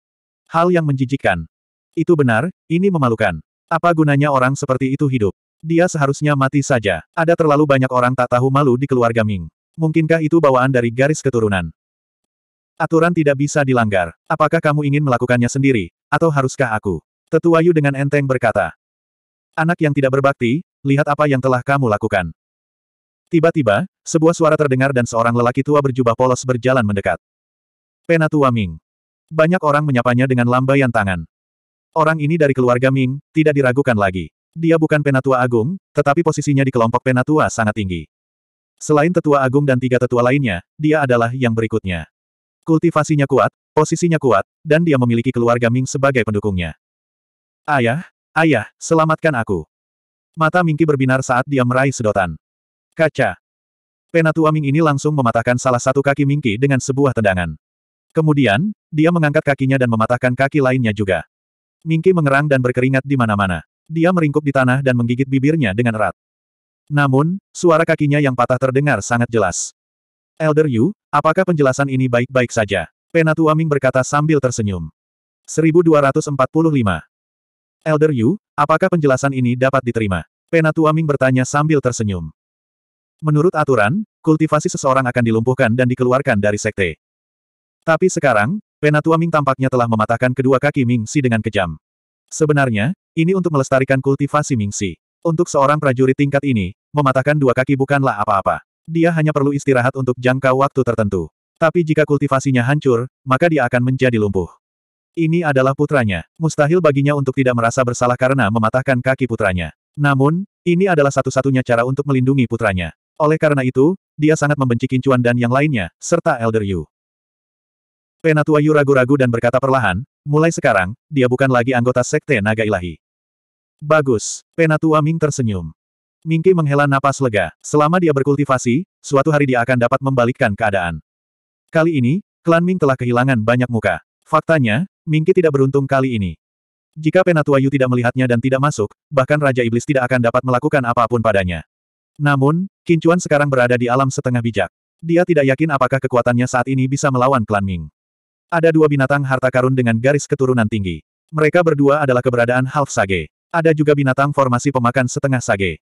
Hal yang menjijikkan. Itu benar, ini memalukan. Apa gunanya orang seperti itu hidup? Dia seharusnya mati saja. Ada terlalu banyak orang tak tahu malu di keluarga Ming. Mungkinkah itu bawaan dari garis keturunan? Aturan tidak bisa dilanggar. Apakah kamu ingin melakukannya sendiri, atau haruskah aku? Tetua Yu dengan enteng berkata. Anak yang tidak berbakti, lihat apa yang telah kamu lakukan. Tiba-tiba, sebuah suara terdengar dan seorang lelaki tua berjubah polos berjalan mendekat. Penatua Ming. Banyak orang menyapanya dengan lambaian tangan. Orang ini dari keluarga Ming, tidak diragukan lagi. Dia bukan penatua agung, tetapi posisinya di kelompok penatua sangat tinggi. Selain tetua agung dan tiga tetua lainnya, dia adalah yang berikutnya. Kultivasinya kuat, posisinya kuat, dan dia memiliki keluarga Ming sebagai pendukungnya. Ayah, ayah, selamatkan aku. Mata Mingki berbinar saat dia meraih sedotan. Kaca. Penatua Ming ini langsung mematahkan salah satu kaki Mingki dengan sebuah tendangan. Kemudian, dia mengangkat kakinya dan mematahkan kaki lainnya juga. Mingki mengerang dan berkeringat di mana-mana. Dia meringkuk di tanah dan menggigit bibirnya dengan erat. Namun, suara kakinya yang patah terdengar sangat jelas. Elder Yu, apakah penjelasan ini baik-baik saja? Penatua Ming berkata sambil tersenyum. 1245. Elder Yu, apakah penjelasan ini dapat diterima? Penatua Ming bertanya sambil tersenyum. Menurut aturan, kultivasi seseorang akan dilumpuhkan dan dikeluarkan dari sekte. Tapi sekarang, Penatua Ming tampaknya telah mematahkan kedua kaki Ming Si dengan kejam. Sebenarnya, ini untuk melestarikan kultivasi Ming Si. Untuk seorang prajurit tingkat ini, mematahkan dua kaki bukanlah apa-apa. Dia hanya perlu istirahat untuk jangka waktu tertentu. Tapi jika kultivasinya hancur, maka dia akan menjadi lumpuh. Ini adalah putranya. Mustahil baginya untuk tidak merasa bersalah karena mematahkan kaki putranya. Namun, ini adalah satu-satunya cara untuk melindungi putranya. Oleh karena itu, dia sangat membenci Kincuan dan yang lainnya, serta Elder Yu. Penatua Yu ragu-ragu dan berkata perlahan, mulai sekarang, dia bukan lagi anggota Sekte Naga Ilahi. Bagus, Penatua Ming tersenyum. Mingki menghela napas lega. Selama dia berkultivasi, suatu hari dia akan dapat membalikkan keadaan. Kali ini, klan Ming telah kehilangan banyak muka. Faktanya, Mingki tidak beruntung kali ini. Jika Penatua Yu tidak melihatnya dan tidak masuk, bahkan Raja Iblis tidak akan dapat melakukan apapun padanya. Namun, Kincuan sekarang berada di alam setengah bijak. Dia tidak yakin apakah kekuatannya saat ini bisa melawan klan Ming. Ada dua binatang harta karun dengan garis keturunan tinggi. Mereka berdua adalah keberadaan half sage. Ada juga binatang formasi pemakan setengah sage.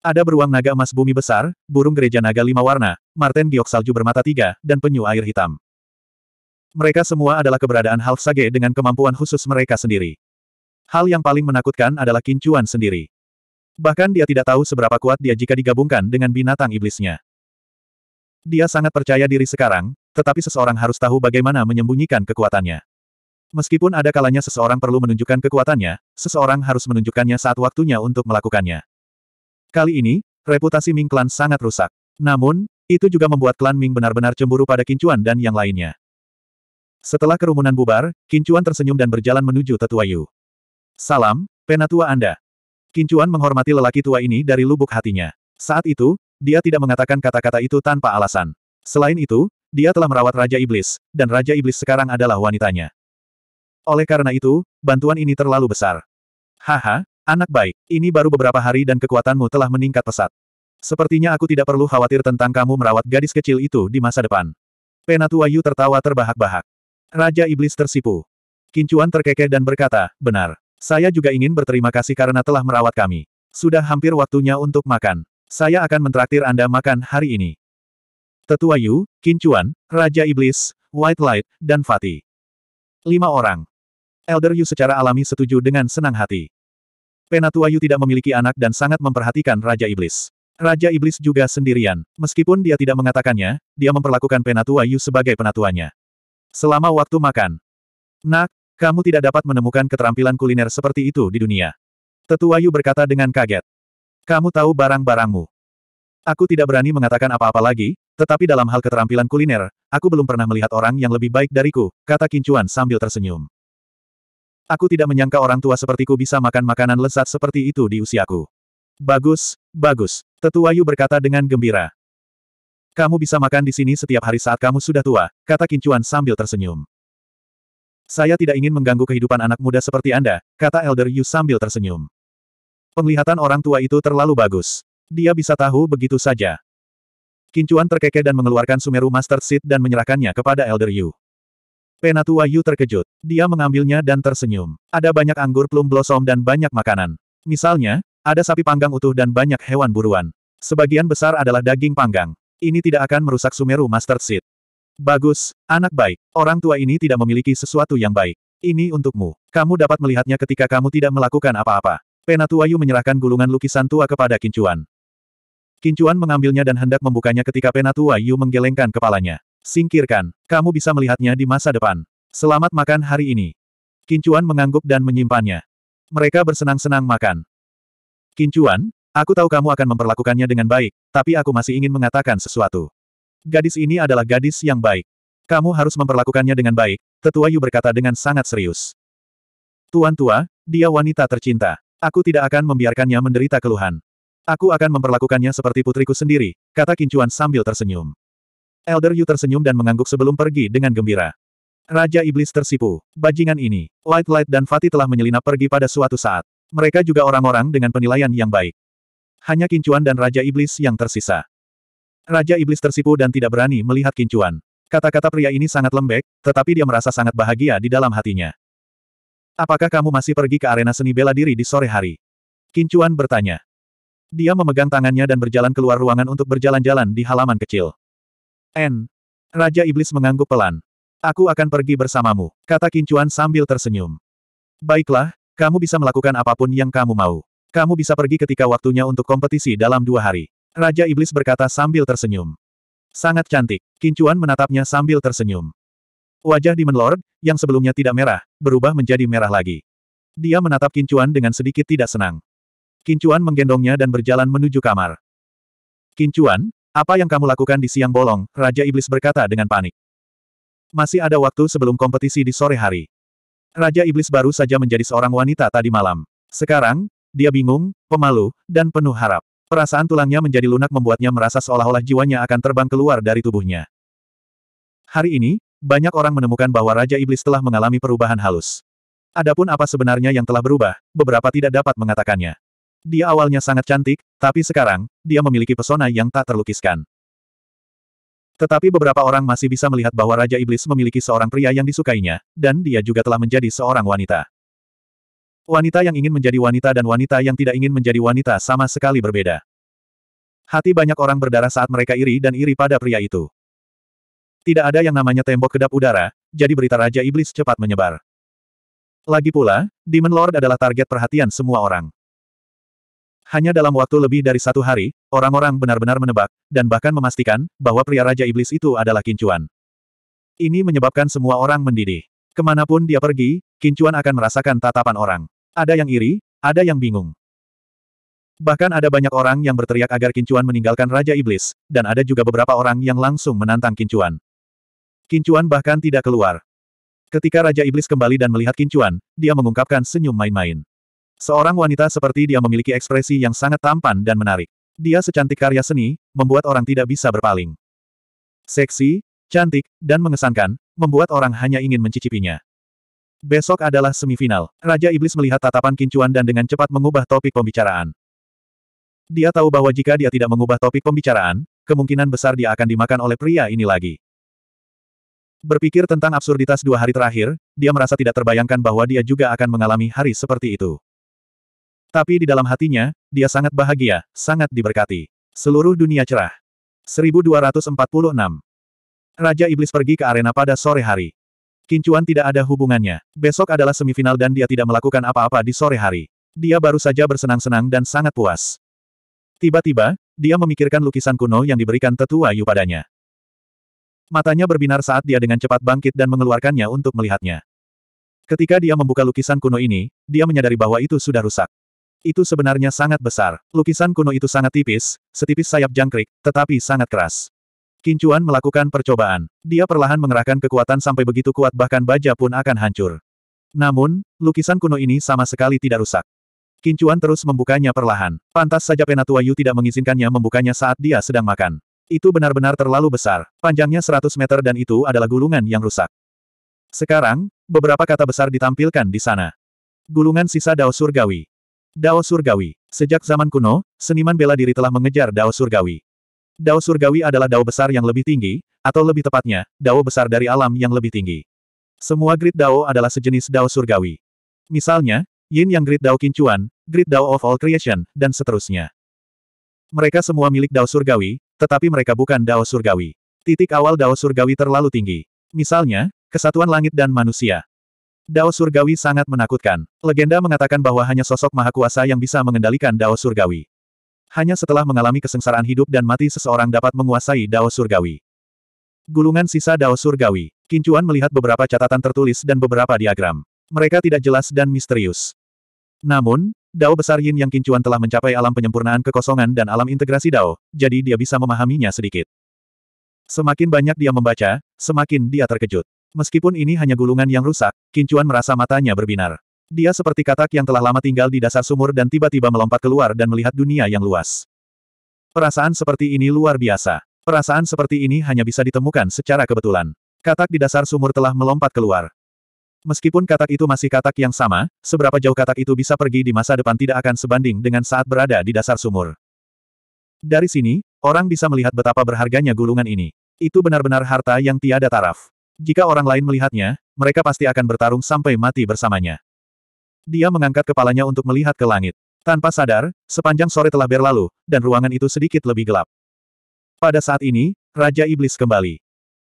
Ada beruang naga emas bumi besar, burung gereja naga lima warna, marten giok salju bermata tiga, dan penyu air hitam. Mereka semua adalah keberadaan Half Sage dengan kemampuan khusus mereka sendiri. Hal yang paling menakutkan adalah kincuan sendiri. Bahkan dia tidak tahu seberapa kuat dia jika digabungkan dengan binatang iblisnya. Dia sangat percaya diri sekarang, tetapi seseorang harus tahu bagaimana menyembunyikan kekuatannya. Meskipun ada kalanya seseorang perlu menunjukkan kekuatannya, seseorang harus menunjukkannya saat waktunya untuk melakukannya. Kali ini, reputasi Ming Klan sangat rusak. Namun, itu juga membuat klan Ming benar-benar cemburu pada Kincuan dan yang lainnya. Setelah kerumunan bubar, Kincuan tersenyum dan berjalan menuju tetua Yu. Salam, penatua Anda. Kincuan menghormati lelaki tua ini dari lubuk hatinya. Saat itu, dia tidak mengatakan kata-kata itu tanpa alasan. Selain itu, dia telah merawat Raja Iblis, dan Raja Iblis sekarang adalah wanitanya. Oleh karena itu, bantuan ini terlalu besar. Haha, anak baik, ini baru beberapa hari dan kekuatanmu telah meningkat pesat. Sepertinya aku tidak perlu khawatir tentang kamu merawat gadis kecil itu di masa depan. Penatua Yu tertawa terbahak-bahak. Raja Iblis tersipu. Kincuan terkekeh dan berkata, benar. Saya juga ingin berterima kasih karena telah merawat kami. Sudah hampir waktunya untuk makan. Saya akan mentraktir Anda makan hari ini. Tetua Yu, Kincuan, Raja Iblis, White Light, dan Fatih. Lima orang. Elder Yu secara alami setuju dengan senang hati. Penatua Yu tidak memiliki anak dan sangat memperhatikan Raja Iblis. Raja Iblis juga sendirian. Meskipun dia tidak mengatakannya, dia memperlakukan Penatua Yu sebagai penatuanya. Selama waktu makan. Nak, kamu tidak dapat menemukan keterampilan kuliner seperti itu di dunia. Tetuayu berkata dengan kaget. Kamu tahu barang-barangmu. Aku tidak berani mengatakan apa-apa lagi, tetapi dalam hal keterampilan kuliner, aku belum pernah melihat orang yang lebih baik dariku, kata Kincuan sambil tersenyum. Aku tidak menyangka orang tua sepertiku bisa makan makanan lezat seperti itu di usiaku. Bagus, bagus, Tetuayu berkata dengan gembira. Kamu bisa makan di sini setiap hari saat kamu sudah tua, kata Kincuan sambil tersenyum. Saya tidak ingin mengganggu kehidupan anak muda seperti Anda, kata Elder Yu sambil tersenyum. Penglihatan orang tua itu terlalu bagus. Dia bisa tahu begitu saja. Kincuan terkekeh dan mengeluarkan Sumeru Master Seed dan menyerahkannya kepada Elder Yu. Penatua Yu terkejut. Dia mengambilnya dan tersenyum. Ada banyak anggur plum blossom dan banyak makanan. Misalnya, ada sapi panggang utuh dan banyak hewan buruan. Sebagian besar adalah daging panggang ini tidak akan merusak Sumeru Master Seed. Bagus, anak baik. Orang tua ini tidak memiliki sesuatu yang baik. Ini untukmu. Kamu dapat melihatnya ketika kamu tidak melakukan apa-apa. Penatuayu menyerahkan gulungan lukisan tua kepada Kincuan. Kincuan mengambilnya dan hendak membukanya ketika Penatuayu menggelengkan kepalanya. Singkirkan, kamu bisa melihatnya di masa depan. Selamat makan hari ini. Kincuan mengangguk dan menyimpannya. Mereka bersenang-senang makan. Kincuan, Aku tahu kamu akan memperlakukannya dengan baik, tapi aku masih ingin mengatakan sesuatu. Gadis ini adalah gadis yang baik. Kamu harus memperlakukannya dengan baik, Tetua Yu berkata dengan sangat serius. Tuan tua, dia wanita tercinta. Aku tidak akan membiarkannya menderita keluhan. Aku akan memperlakukannya seperti putriku sendiri, kata Kincuan sambil tersenyum. Elder Yu tersenyum dan mengangguk sebelum pergi dengan gembira. Raja Iblis tersipu, bajingan ini, Light Light dan Fatih telah menyelinap pergi pada suatu saat. Mereka juga orang-orang dengan penilaian yang baik. Hanya Kincuan dan Raja Iblis yang tersisa. Raja Iblis tersipu dan tidak berani melihat Kincuan. Kata-kata pria ini sangat lembek, tetapi dia merasa sangat bahagia di dalam hatinya. Apakah kamu masih pergi ke arena seni bela diri di sore hari? Kincuan bertanya. Dia memegang tangannya dan berjalan keluar ruangan untuk berjalan-jalan di halaman kecil. N. Raja Iblis mengangguk pelan. Aku akan pergi bersamamu, kata Kincuan sambil tersenyum. Baiklah, kamu bisa melakukan apapun yang kamu mau. Kamu bisa pergi ketika waktunya untuk kompetisi dalam dua hari. Raja Iblis berkata sambil tersenyum. Sangat cantik. Kincuan menatapnya sambil tersenyum. Wajah Demon Lord, yang sebelumnya tidak merah, berubah menjadi merah lagi. Dia menatap Kincuan dengan sedikit tidak senang. Kincuan menggendongnya dan berjalan menuju kamar. Kincuan, apa yang kamu lakukan di siang bolong? Raja Iblis berkata dengan panik. Masih ada waktu sebelum kompetisi di sore hari. Raja Iblis baru saja menjadi seorang wanita tadi malam. Sekarang, dia bingung, pemalu, dan penuh harap. Perasaan tulangnya menjadi lunak membuatnya merasa seolah-olah jiwanya akan terbang keluar dari tubuhnya. Hari ini, banyak orang menemukan bahwa Raja Iblis telah mengalami perubahan halus. Adapun apa sebenarnya yang telah berubah, beberapa tidak dapat mengatakannya. Dia awalnya sangat cantik, tapi sekarang, dia memiliki pesona yang tak terlukiskan. Tetapi beberapa orang masih bisa melihat bahwa Raja Iblis memiliki seorang pria yang disukainya, dan dia juga telah menjadi seorang wanita. Wanita yang ingin menjadi wanita dan wanita yang tidak ingin menjadi wanita sama sekali berbeda. Hati banyak orang berdarah saat mereka iri dan iri pada pria itu. Tidak ada yang namanya tembok kedap udara, jadi berita Raja Iblis cepat menyebar. Lagi pula, Demon Lord adalah target perhatian semua orang. Hanya dalam waktu lebih dari satu hari, orang-orang benar-benar menebak, dan bahkan memastikan, bahwa pria Raja Iblis itu adalah kincuan. Ini menyebabkan semua orang mendidih. Kemanapun dia pergi, kincuan akan merasakan tatapan orang. Ada yang iri, ada yang bingung. Bahkan ada banyak orang yang berteriak agar Kincuan meninggalkan Raja Iblis, dan ada juga beberapa orang yang langsung menantang Kincuan. Kincuan bahkan tidak keluar. Ketika Raja Iblis kembali dan melihat Kincuan, dia mengungkapkan senyum main-main. Seorang wanita seperti dia memiliki ekspresi yang sangat tampan dan menarik. Dia secantik karya seni, membuat orang tidak bisa berpaling. Seksi, cantik, dan mengesankan, membuat orang hanya ingin mencicipinya. Besok adalah semifinal. Raja Iblis melihat tatapan Kincuan dan dengan cepat mengubah topik pembicaraan. Dia tahu bahwa jika dia tidak mengubah topik pembicaraan, kemungkinan besar dia akan dimakan oleh pria ini lagi. Berpikir tentang absurditas dua hari terakhir, dia merasa tidak terbayangkan bahwa dia juga akan mengalami hari seperti itu. Tapi di dalam hatinya, dia sangat bahagia, sangat diberkati. Seluruh dunia cerah. 1246 Raja Iblis pergi ke arena pada sore hari. Kincuan tidak ada hubungannya. Besok adalah semifinal dan dia tidak melakukan apa-apa di sore hari. Dia baru saja bersenang-senang dan sangat puas. Tiba-tiba, dia memikirkan lukisan kuno yang diberikan tetua Yu padanya. Matanya berbinar saat dia dengan cepat bangkit dan mengeluarkannya untuk melihatnya. Ketika dia membuka lukisan kuno ini, dia menyadari bahwa itu sudah rusak. Itu sebenarnya sangat besar. Lukisan kuno itu sangat tipis, setipis sayap jangkrik, tetapi sangat keras. Kincuan melakukan percobaan. Dia perlahan mengerahkan kekuatan sampai begitu kuat bahkan baja pun akan hancur. Namun, lukisan kuno ini sama sekali tidak rusak. Kincuan terus membukanya perlahan. Pantas saja Penatua Yu tidak mengizinkannya membukanya saat dia sedang makan. Itu benar-benar terlalu besar. Panjangnya 100 meter dan itu adalah gulungan yang rusak. Sekarang, beberapa kata besar ditampilkan di sana. Gulungan sisa Dao Surgawi. Dao Surgawi. Sejak zaman kuno, seniman bela diri telah mengejar Dao Surgawi. Dao surgawi adalah dao besar yang lebih tinggi, atau lebih tepatnya, dao besar dari alam yang lebih tinggi. Semua grid dao adalah sejenis dao surgawi. Misalnya, yin yang grid dao kincuan, grid dao of all creation, dan seterusnya. Mereka semua milik dao surgawi, tetapi mereka bukan dao surgawi. Titik awal dao surgawi terlalu tinggi. Misalnya, kesatuan langit dan manusia. Dao surgawi sangat menakutkan. Legenda mengatakan bahwa hanya sosok maha kuasa yang bisa mengendalikan dao surgawi. Hanya setelah mengalami kesengsaraan hidup dan mati seseorang dapat menguasai Dao Surgawi. Gulungan sisa Dao Surgawi. Kincuan melihat beberapa catatan tertulis dan beberapa diagram. Mereka tidak jelas dan misterius. Namun, Dao besar Yin yang Kincuan telah mencapai alam penyempurnaan kekosongan dan alam integrasi Dao, jadi dia bisa memahaminya sedikit. Semakin banyak dia membaca, semakin dia terkejut. Meskipun ini hanya gulungan yang rusak, Kincuan merasa matanya berbinar. Dia seperti katak yang telah lama tinggal di dasar sumur dan tiba-tiba melompat keluar dan melihat dunia yang luas. Perasaan seperti ini luar biasa. Perasaan seperti ini hanya bisa ditemukan secara kebetulan. Katak di dasar sumur telah melompat keluar. Meskipun katak itu masih katak yang sama, seberapa jauh katak itu bisa pergi di masa depan tidak akan sebanding dengan saat berada di dasar sumur. Dari sini, orang bisa melihat betapa berharganya gulungan ini. Itu benar-benar harta yang tiada taraf. Jika orang lain melihatnya, mereka pasti akan bertarung sampai mati bersamanya. Dia mengangkat kepalanya untuk melihat ke langit. Tanpa sadar, sepanjang sore telah berlalu, dan ruangan itu sedikit lebih gelap. Pada saat ini, Raja Iblis kembali.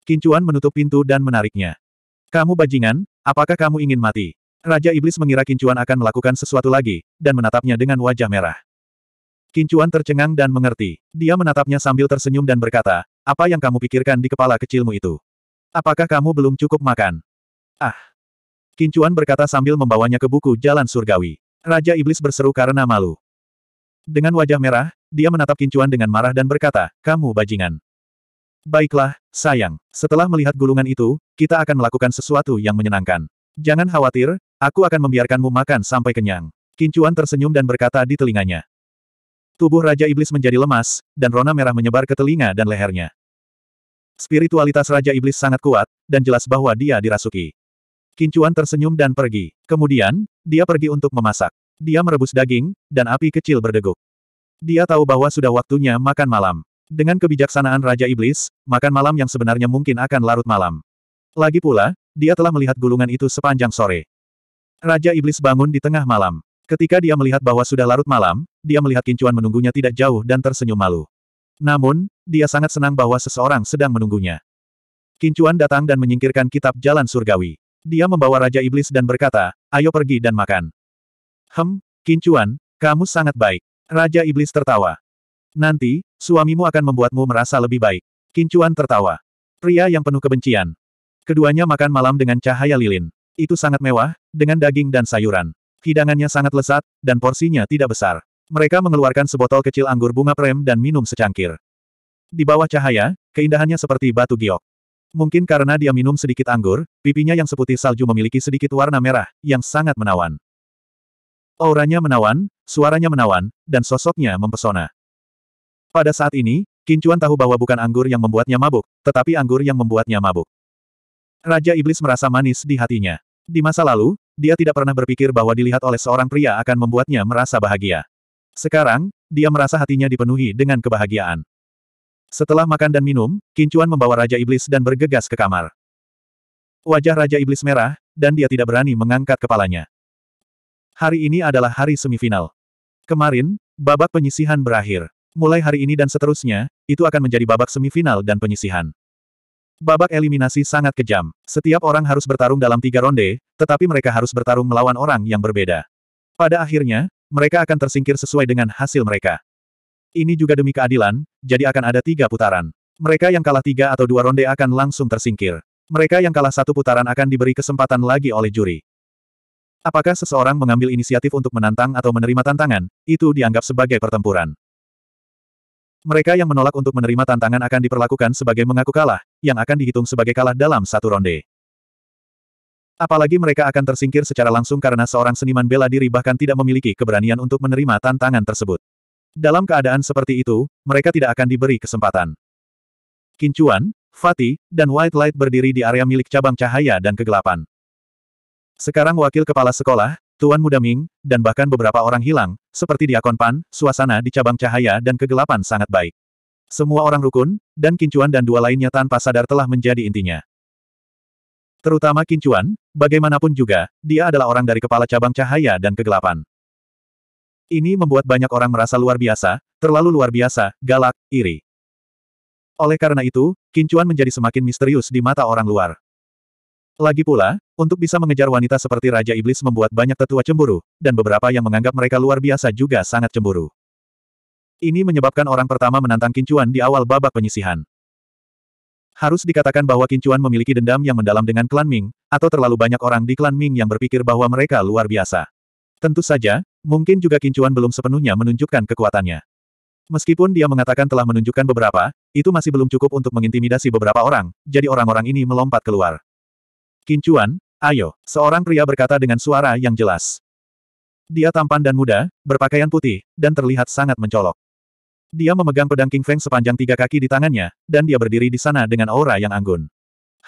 Kincuan menutup pintu dan menariknya. Kamu bajingan, apakah kamu ingin mati? Raja Iblis mengira Kincuan akan melakukan sesuatu lagi, dan menatapnya dengan wajah merah. Kincuan tercengang dan mengerti. Dia menatapnya sambil tersenyum dan berkata, apa yang kamu pikirkan di kepala kecilmu itu? Apakah kamu belum cukup makan? Ah! Kincuan berkata sambil membawanya ke buku jalan surgawi. Raja Iblis berseru karena malu. Dengan wajah merah, dia menatap Kincuan dengan marah dan berkata, kamu bajingan. Baiklah, sayang. Setelah melihat gulungan itu, kita akan melakukan sesuatu yang menyenangkan. Jangan khawatir, aku akan membiarkanmu makan sampai kenyang. Kincuan tersenyum dan berkata di telinganya. Tubuh Raja Iblis menjadi lemas, dan rona merah menyebar ke telinga dan lehernya. Spiritualitas Raja Iblis sangat kuat, dan jelas bahwa dia dirasuki. Kincuan tersenyum dan pergi. Kemudian, dia pergi untuk memasak. Dia merebus daging, dan api kecil berdegup. Dia tahu bahwa sudah waktunya makan malam. Dengan kebijaksanaan Raja Iblis, makan malam yang sebenarnya mungkin akan larut malam. Lagi pula, dia telah melihat gulungan itu sepanjang sore. Raja Iblis bangun di tengah malam. Ketika dia melihat bahwa sudah larut malam, dia melihat Kincuan menunggunya tidak jauh dan tersenyum malu. Namun, dia sangat senang bahwa seseorang sedang menunggunya. Kincuan datang dan menyingkirkan kitab jalan surgawi. Dia membawa Raja Iblis dan berkata, ayo pergi dan makan. Hem, Kincuan, kamu sangat baik. Raja Iblis tertawa. Nanti, suamimu akan membuatmu merasa lebih baik. Kincuan tertawa. Pria yang penuh kebencian. Keduanya makan malam dengan cahaya lilin. Itu sangat mewah, dengan daging dan sayuran. Hidangannya sangat lesat, dan porsinya tidak besar. Mereka mengeluarkan sebotol kecil anggur bunga prem dan minum secangkir. Di bawah cahaya, keindahannya seperti batu giok. Mungkin karena dia minum sedikit anggur, pipinya yang seputih salju memiliki sedikit warna merah, yang sangat menawan. Auranya menawan, suaranya menawan, dan sosoknya mempesona. Pada saat ini, Kincuan tahu bahwa bukan anggur yang membuatnya mabuk, tetapi anggur yang membuatnya mabuk. Raja Iblis merasa manis di hatinya. Di masa lalu, dia tidak pernah berpikir bahwa dilihat oleh seorang pria akan membuatnya merasa bahagia. Sekarang, dia merasa hatinya dipenuhi dengan kebahagiaan. Setelah makan dan minum, Kincuan membawa Raja Iblis dan bergegas ke kamar. Wajah Raja Iblis merah, dan dia tidak berani mengangkat kepalanya. Hari ini adalah hari semifinal. Kemarin, babak penyisihan berakhir. Mulai hari ini dan seterusnya, itu akan menjadi babak semifinal dan penyisihan. Babak eliminasi sangat kejam. Setiap orang harus bertarung dalam tiga ronde, tetapi mereka harus bertarung melawan orang yang berbeda. Pada akhirnya, mereka akan tersingkir sesuai dengan hasil mereka. Ini juga demi keadilan, jadi akan ada tiga putaran. Mereka yang kalah tiga atau dua ronde akan langsung tersingkir. Mereka yang kalah satu putaran akan diberi kesempatan lagi oleh juri. Apakah seseorang mengambil inisiatif untuk menantang atau menerima tantangan, itu dianggap sebagai pertempuran. Mereka yang menolak untuk menerima tantangan akan diperlakukan sebagai mengaku kalah, yang akan dihitung sebagai kalah dalam satu ronde. Apalagi mereka akan tersingkir secara langsung karena seorang seniman bela diri bahkan tidak memiliki keberanian untuk menerima tantangan tersebut. Dalam keadaan seperti itu, mereka tidak akan diberi kesempatan. Kincuan, Fatih, dan White Light berdiri di area milik cabang cahaya dan kegelapan. Sekarang wakil kepala sekolah, Tuan Muda Ming, dan bahkan beberapa orang hilang, seperti Diakon Pan, suasana di cabang cahaya dan kegelapan sangat baik. Semua orang rukun, dan Kincuan dan dua lainnya tanpa sadar telah menjadi intinya. Terutama Kincuan, bagaimanapun juga, dia adalah orang dari kepala cabang cahaya dan kegelapan. Ini membuat banyak orang merasa luar biasa, terlalu luar biasa, galak, iri. Oleh karena itu, Kincuan menjadi semakin misterius di mata orang luar. Lagi pula, untuk bisa mengejar wanita seperti Raja Iblis membuat banyak tetua cemburu, dan beberapa yang menganggap mereka luar biasa juga sangat cemburu. Ini menyebabkan orang pertama menantang Kincuan di awal babak penyisihan. Harus dikatakan bahwa Kincuan memiliki dendam yang mendalam dengan klan Ming, atau terlalu banyak orang di klan Ming yang berpikir bahwa mereka luar biasa. Tentu saja, mungkin juga Kincuan belum sepenuhnya menunjukkan kekuatannya. Meskipun dia mengatakan telah menunjukkan beberapa, itu masih belum cukup untuk mengintimidasi beberapa orang, jadi orang-orang ini melompat keluar. Kincuan, ayo, seorang pria berkata dengan suara yang jelas. Dia tampan dan muda, berpakaian putih, dan terlihat sangat mencolok. Dia memegang pedang King Feng sepanjang tiga kaki di tangannya, dan dia berdiri di sana dengan aura yang anggun.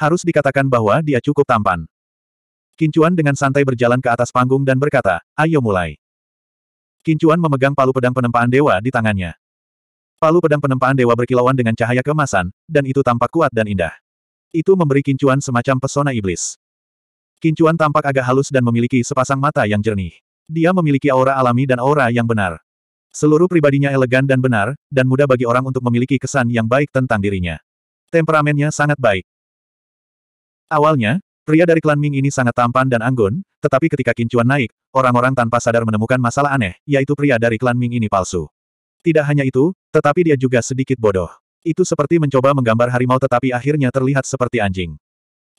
Harus dikatakan bahwa dia cukup tampan. Kincuan dengan santai berjalan ke atas panggung dan berkata, ayo mulai. Kincuan memegang palu pedang penempaan dewa di tangannya. Palu pedang penempaan dewa berkilauan dengan cahaya kemasan, dan itu tampak kuat dan indah. Itu memberi Kincuan semacam pesona iblis. Kincuan tampak agak halus dan memiliki sepasang mata yang jernih. Dia memiliki aura alami dan aura yang benar. Seluruh pribadinya elegan dan benar, dan mudah bagi orang untuk memiliki kesan yang baik tentang dirinya. Temperamennya sangat baik. Awalnya, Pria dari klan Ming ini sangat tampan dan anggun, tetapi ketika kincuan naik, orang-orang tanpa sadar menemukan masalah aneh, yaitu pria dari klan Ming ini palsu. Tidak hanya itu, tetapi dia juga sedikit bodoh. Itu seperti mencoba menggambar harimau tetapi akhirnya terlihat seperti anjing.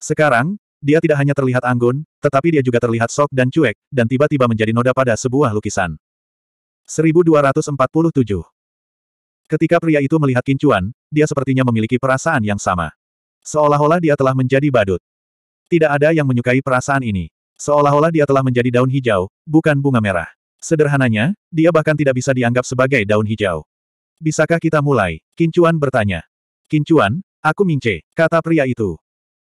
Sekarang, dia tidak hanya terlihat anggun, tetapi dia juga terlihat sok dan cuek, dan tiba-tiba menjadi noda pada sebuah lukisan. 1247 Ketika pria itu melihat kincuan, dia sepertinya memiliki perasaan yang sama. Seolah-olah dia telah menjadi badut. Tidak ada yang menyukai perasaan ini. Seolah-olah dia telah menjadi daun hijau, bukan bunga merah. Sederhananya, dia bahkan tidak bisa dianggap sebagai daun hijau. Bisakah kita mulai? Kincuan bertanya. Kincuan, aku Mingce, kata pria itu.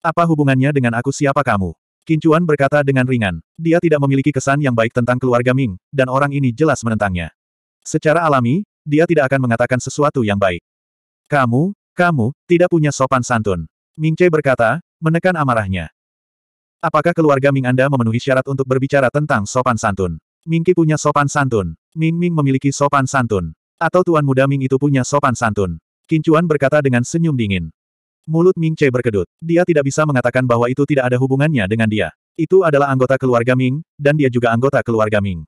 Apa hubungannya dengan aku siapa kamu? Kincuan berkata dengan ringan. Dia tidak memiliki kesan yang baik tentang keluarga Ming, dan orang ini jelas menentangnya. Secara alami, dia tidak akan mengatakan sesuatu yang baik. Kamu, kamu, tidak punya sopan santun. Mingce berkata, menekan amarahnya. Apakah keluarga Ming Anda memenuhi syarat untuk berbicara tentang sopan santun? Mingki punya sopan santun. Ming Ming memiliki sopan santun. Atau Tuan Muda Ming itu punya sopan santun. Kincuan berkata dengan senyum dingin. Mulut Ming Che berkedut. Dia tidak bisa mengatakan bahwa itu tidak ada hubungannya dengan dia. Itu adalah anggota keluarga Ming, dan dia juga anggota keluarga Ming.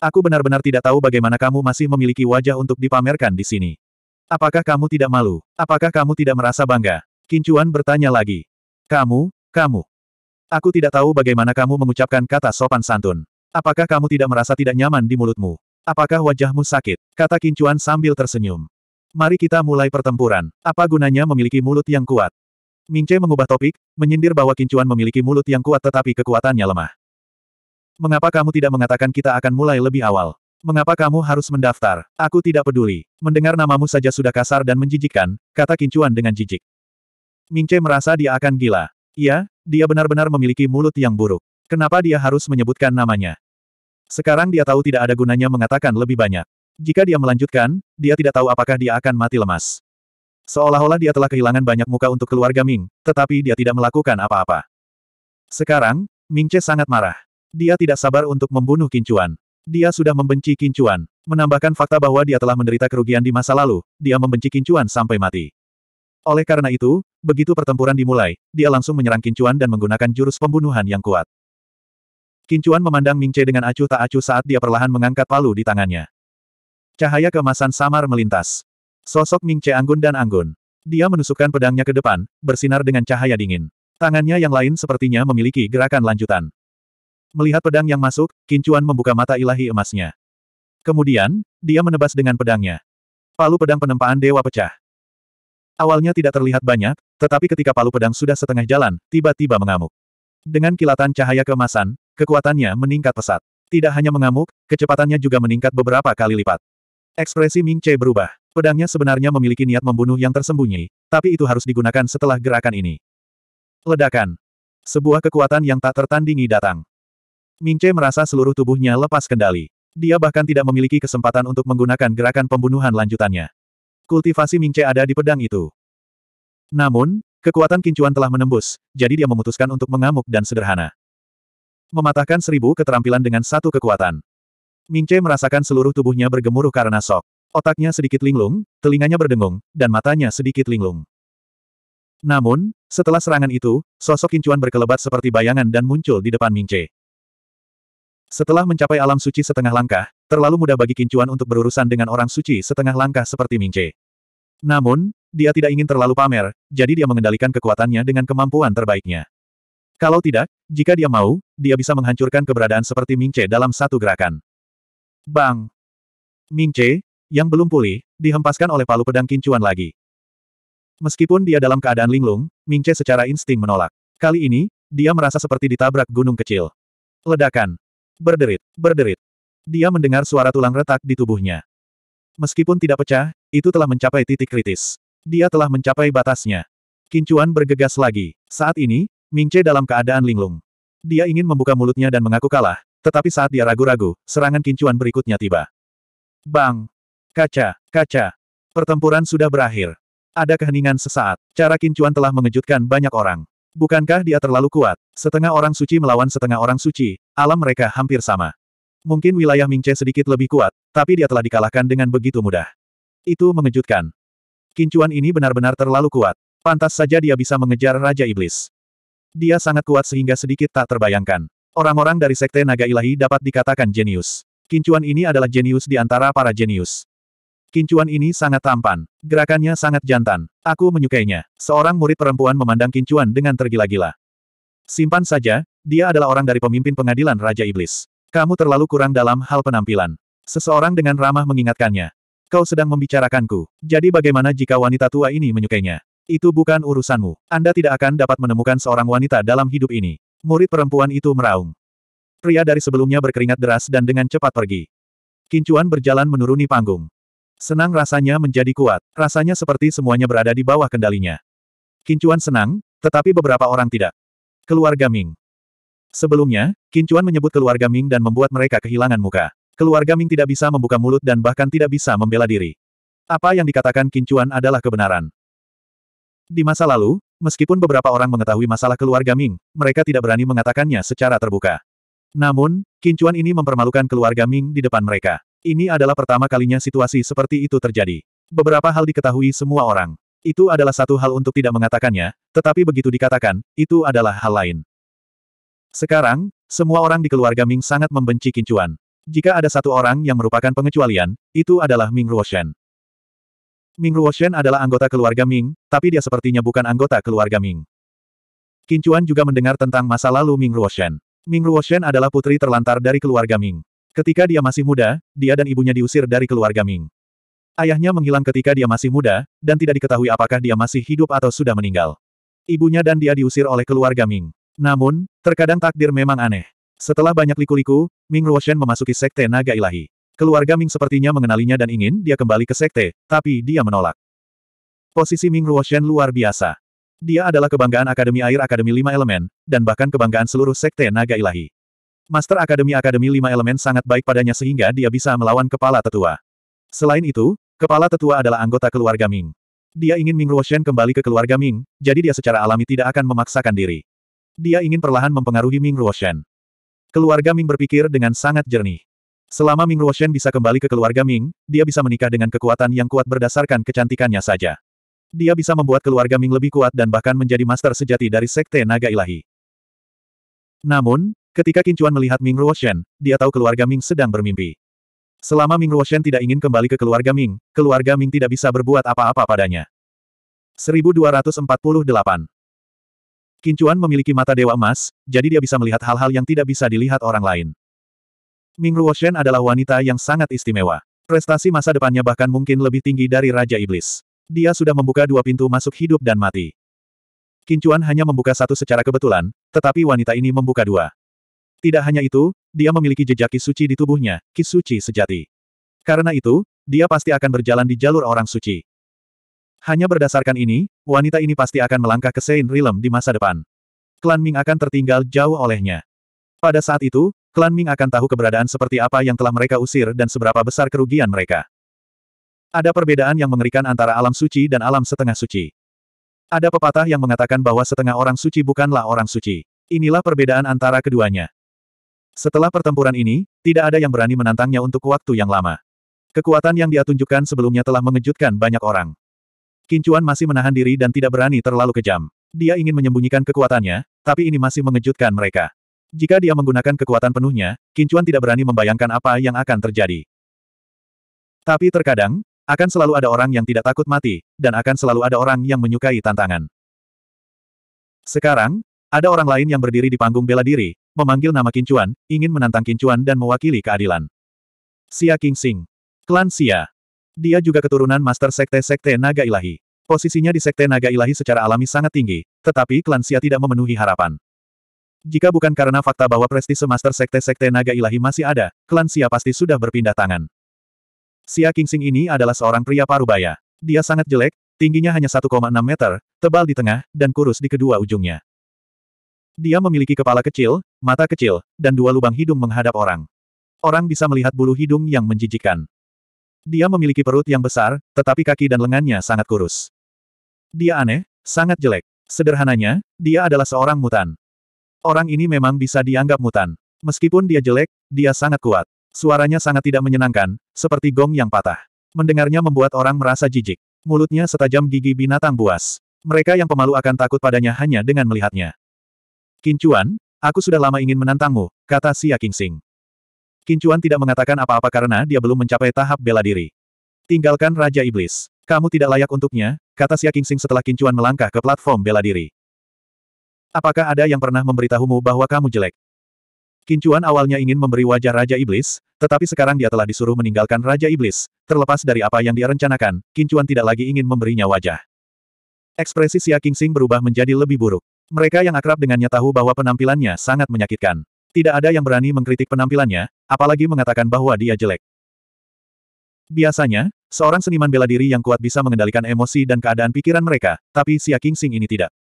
Aku benar-benar tidak tahu bagaimana kamu masih memiliki wajah untuk dipamerkan di sini. Apakah kamu tidak malu? Apakah kamu tidak merasa bangga? Kincuan bertanya lagi. Kamu, kamu, Aku tidak tahu bagaimana kamu mengucapkan kata sopan santun. Apakah kamu tidak merasa tidak nyaman di mulutmu? Apakah wajahmu sakit? Kata Kincuan sambil tersenyum. Mari kita mulai pertempuran. Apa gunanya memiliki mulut yang kuat? Mingce mengubah topik, menyindir bahwa Kincuan memiliki mulut yang kuat tetapi kekuatannya lemah. Mengapa kamu tidak mengatakan kita akan mulai lebih awal? Mengapa kamu harus mendaftar? Aku tidak peduli. Mendengar namamu saja sudah kasar dan menjijikkan, kata Kincuan dengan jijik. Mingce merasa dia akan gila. Iya, dia benar-benar memiliki mulut yang buruk. Kenapa dia harus menyebutkan namanya? Sekarang dia tahu tidak ada gunanya mengatakan lebih banyak. Jika dia melanjutkan, dia tidak tahu apakah dia akan mati lemas. Seolah-olah dia telah kehilangan banyak muka untuk keluarga Ming, tetapi dia tidak melakukan apa-apa. Sekarang, Ming Che sangat marah. Dia tidak sabar untuk membunuh Kincuan. Dia sudah membenci Kincuan. Menambahkan fakta bahwa dia telah menderita kerugian di masa lalu, dia membenci Kincuan sampai mati. Oleh karena itu, begitu pertempuran dimulai, dia langsung menyerang Kincuan dan menggunakan jurus pembunuhan yang kuat. Kincuan memandang Mingce dengan acuh tak acuh saat dia perlahan mengangkat palu di tangannya. Cahaya kemasan samar melintas. Sosok Mingce anggun dan anggun. Dia menusukkan pedangnya ke depan, bersinar dengan cahaya dingin. Tangannya yang lain sepertinya memiliki gerakan lanjutan. Melihat pedang yang masuk, Kincuan membuka mata ilahi emasnya. Kemudian, dia menebas dengan pedangnya. Palu pedang penempaan dewa pecah. Awalnya tidak terlihat banyak, tetapi ketika palu pedang sudah setengah jalan, tiba-tiba mengamuk. Dengan kilatan cahaya kemasan, kekuatannya meningkat pesat. Tidak hanya mengamuk, kecepatannya juga meningkat beberapa kali lipat. Ekspresi Ming Che berubah. Pedangnya sebenarnya memiliki niat membunuh yang tersembunyi, tapi itu harus digunakan setelah gerakan ini. Ledakan. Sebuah kekuatan yang tak tertandingi datang. Ming Che merasa seluruh tubuhnya lepas kendali. Dia bahkan tidak memiliki kesempatan untuk menggunakan gerakan pembunuhan lanjutannya kultivasi Mingce ada di pedang itu. Namun, kekuatan kincuan telah menembus, jadi dia memutuskan untuk mengamuk dan sederhana. Mematahkan seribu keterampilan dengan satu kekuatan. Mingce merasakan seluruh tubuhnya bergemuruh karena sok. Otaknya sedikit linglung, telinganya berdengung, dan matanya sedikit linglung. Namun, setelah serangan itu, sosok kincuan berkelebat seperti bayangan dan muncul di depan Mingce. Setelah mencapai alam suci setengah langkah, terlalu mudah bagi kincuan untuk berurusan dengan orang suci setengah langkah seperti Mingce. Namun, dia tidak ingin terlalu pamer, jadi dia mengendalikan kekuatannya dengan kemampuan terbaiknya. Kalau tidak, jika dia mau, dia bisa menghancurkan keberadaan seperti Mingce dalam satu gerakan. Bang! Mingce, yang belum pulih, dihempaskan oleh palu pedang kincuan lagi. Meskipun dia dalam keadaan linglung, Mingce secara insting menolak. Kali ini, dia merasa seperti ditabrak gunung kecil. Ledakan. Berderit, berderit. Dia mendengar suara tulang retak di tubuhnya. Meskipun tidak pecah, itu telah mencapai titik kritis. Dia telah mencapai batasnya. Kincuan bergegas lagi. Saat ini, Mingce dalam keadaan linglung. Dia ingin membuka mulutnya dan mengaku kalah, tetapi saat dia ragu-ragu, serangan kincuan berikutnya tiba. Bang! Kaca! Kaca! Pertempuran sudah berakhir. Ada keheningan sesaat. Cara kincuan telah mengejutkan banyak orang. Bukankah dia terlalu kuat? Setengah orang suci melawan setengah orang suci, alam mereka hampir sama. Mungkin wilayah Mingce sedikit lebih kuat, tapi dia telah dikalahkan dengan begitu mudah. Itu mengejutkan. Kincuan ini benar-benar terlalu kuat. Pantas saja dia bisa mengejar Raja Iblis. Dia sangat kuat sehingga sedikit tak terbayangkan. Orang-orang dari Sekte Naga Ilahi dapat dikatakan jenius. Kincuan ini adalah jenius di antara para jenius. Kincuan ini sangat tampan. Gerakannya sangat jantan. Aku menyukainya. Seorang murid perempuan memandang Kincuan dengan tergila-gila. Simpan saja, dia adalah orang dari pemimpin pengadilan Raja Iblis. Kamu terlalu kurang dalam hal penampilan. Seseorang dengan ramah mengingatkannya. Kau sedang membicarakanku. Jadi bagaimana jika wanita tua ini menyukainya? Itu bukan urusanmu. Anda tidak akan dapat menemukan seorang wanita dalam hidup ini. Murid perempuan itu meraung. Pria dari sebelumnya berkeringat deras dan dengan cepat pergi. Kincuan berjalan menuruni panggung. Senang rasanya menjadi kuat. Rasanya seperti semuanya berada di bawah kendalinya. Kincuan senang, tetapi beberapa orang tidak. Keluarga Ming. Sebelumnya, Kincuan menyebut keluarga Ming dan membuat mereka kehilangan muka. Keluarga Ming tidak bisa membuka mulut dan bahkan tidak bisa membela diri. Apa yang dikatakan Kincuan adalah kebenaran. Di masa lalu, meskipun beberapa orang mengetahui masalah keluarga Ming, mereka tidak berani mengatakannya secara terbuka. Namun, Kincuan ini mempermalukan keluarga Ming di depan mereka. Ini adalah pertama kalinya situasi seperti itu terjadi. Beberapa hal diketahui semua orang. Itu adalah satu hal untuk tidak mengatakannya, tetapi begitu dikatakan, itu adalah hal lain. Sekarang, semua orang di keluarga Ming sangat membenci Kincuan. Jika ada satu orang yang merupakan pengecualian, itu adalah Ming Ruoshen. Ming Ruoshen adalah anggota keluarga Ming, tapi dia sepertinya bukan anggota keluarga Ming. Kincuan juga mendengar tentang masa lalu Ming Ruoshen. Ming Ruoshen adalah putri terlantar dari keluarga Ming. Ketika dia masih muda, dia dan ibunya diusir dari keluarga Ming. Ayahnya menghilang ketika dia masih muda, dan tidak diketahui apakah dia masih hidup atau sudah meninggal. Ibunya dan dia diusir oleh keluarga Ming. Namun, terkadang takdir memang aneh. Setelah banyak liku-liku, Ming Ruoshen memasuki sekte naga ilahi. Keluarga Ming sepertinya mengenalinya dan ingin dia kembali ke sekte, tapi dia menolak. Posisi Ming Ruoshen luar biasa. Dia adalah kebanggaan Akademi Air Akademi Lima Elemen, dan bahkan kebanggaan seluruh sekte naga ilahi. Master Akademi Akademi Lima Elemen sangat baik padanya sehingga dia bisa melawan kepala tetua. Selain itu, kepala tetua adalah anggota keluarga Ming. Dia ingin Ming Ruoshen kembali ke keluarga Ming, jadi dia secara alami tidak akan memaksakan diri. Dia ingin perlahan mempengaruhi Ming Ruoshen. Keluarga Ming berpikir dengan sangat jernih. Selama Ming Ruoshen bisa kembali ke keluarga Ming, dia bisa menikah dengan kekuatan yang kuat berdasarkan kecantikannya saja. Dia bisa membuat keluarga Ming lebih kuat dan bahkan menjadi master sejati dari Sekte Naga Ilahi. Namun, ketika Kincuan melihat Ming Ruoshen, dia tahu keluarga Ming sedang bermimpi. Selama Ming Ruoshen tidak ingin kembali ke keluarga Ming, keluarga Ming tidak bisa berbuat apa-apa padanya. 1248 Kincuan memiliki mata dewa emas, jadi dia bisa melihat hal-hal yang tidak bisa dilihat orang lain. Ming Ruoshen adalah wanita yang sangat istimewa. Prestasi masa depannya bahkan mungkin lebih tinggi dari Raja Iblis. Dia sudah membuka dua pintu masuk hidup dan mati. Kincuan hanya membuka satu secara kebetulan, tetapi wanita ini membuka dua. Tidak hanya itu, dia memiliki jejak kisuci di tubuhnya, kisuci sejati. Karena itu, dia pasti akan berjalan di jalur orang suci. Hanya berdasarkan ini, wanita ini pasti akan melangkah ke Saint Realm di masa depan. Klan Ming akan tertinggal jauh olehnya. Pada saat itu, Klan Ming akan tahu keberadaan seperti apa yang telah mereka usir dan seberapa besar kerugian mereka. Ada perbedaan yang mengerikan antara alam suci dan alam setengah suci. Ada pepatah yang mengatakan bahwa setengah orang suci bukanlah orang suci. Inilah perbedaan antara keduanya. Setelah pertempuran ini, tidak ada yang berani menantangnya untuk waktu yang lama. Kekuatan yang dia tunjukkan sebelumnya telah mengejutkan banyak orang. Kincuan masih menahan diri dan tidak berani terlalu kejam. Dia ingin menyembunyikan kekuatannya, tapi ini masih mengejutkan mereka. Jika dia menggunakan kekuatan penuhnya, Kincuan tidak berani membayangkan apa yang akan terjadi. Tapi terkadang, akan selalu ada orang yang tidak takut mati, dan akan selalu ada orang yang menyukai tantangan. Sekarang, ada orang lain yang berdiri di panggung bela diri, memanggil nama Kincuan, ingin menantang Kincuan dan mewakili keadilan. Sia King Sing. Klan Sia. Dia juga keturunan Master Sekte-Sekte Naga Ilahi. Posisinya di Sekte Naga Ilahi secara alami sangat tinggi, tetapi klan Xia tidak memenuhi harapan. Jika bukan karena fakta bahwa prestise Master Sekte-Sekte Naga Ilahi masih ada, klan Xia pasti sudah berpindah tangan. Xia Kingsing ini adalah seorang pria parubaya. Dia sangat jelek, tingginya hanya 1,6 meter, tebal di tengah, dan kurus di kedua ujungnya. Dia memiliki kepala kecil, mata kecil, dan dua lubang hidung menghadap orang. Orang bisa melihat bulu hidung yang menjijikan. Dia memiliki perut yang besar, tetapi kaki dan lengannya sangat kurus. Dia aneh, sangat jelek. Sederhananya, dia adalah seorang mutan. Orang ini memang bisa dianggap mutan. Meskipun dia jelek, dia sangat kuat. Suaranya sangat tidak menyenangkan, seperti gong yang patah. Mendengarnya membuat orang merasa jijik. Mulutnya setajam gigi binatang buas. Mereka yang pemalu akan takut padanya hanya dengan melihatnya. Kincuan, aku sudah lama ingin menantangmu, kata Xia Kingsing. Kincuan tidak mengatakan apa-apa karena dia belum mencapai tahap bela diri. Tinggalkan Raja Iblis. Kamu tidak layak untuknya, kata Xia Qingxing setelah Kincuan melangkah ke platform bela diri. Apakah ada yang pernah memberitahumu bahwa kamu jelek? Kincuan awalnya ingin memberi wajah Raja Iblis, tetapi sekarang dia telah disuruh meninggalkan Raja Iblis. Terlepas dari apa yang dia rencanakan, Kincuan tidak lagi ingin memberinya wajah. Ekspresi Xia Qingxing berubah menjadi lebih buruk. Mereka yang akrab dengannya tahu bahwa penampilannya sangat menyakitkan. Tidak ada yang berani mengkritik penampilannya, apalagi mengatakan bahwa dia jelek. Biasanya, seorang seniman bela diri yang kuat bisa mengendalikan emosi dan keadaan pikiran mereka, tapi Xia Sing ini tidak.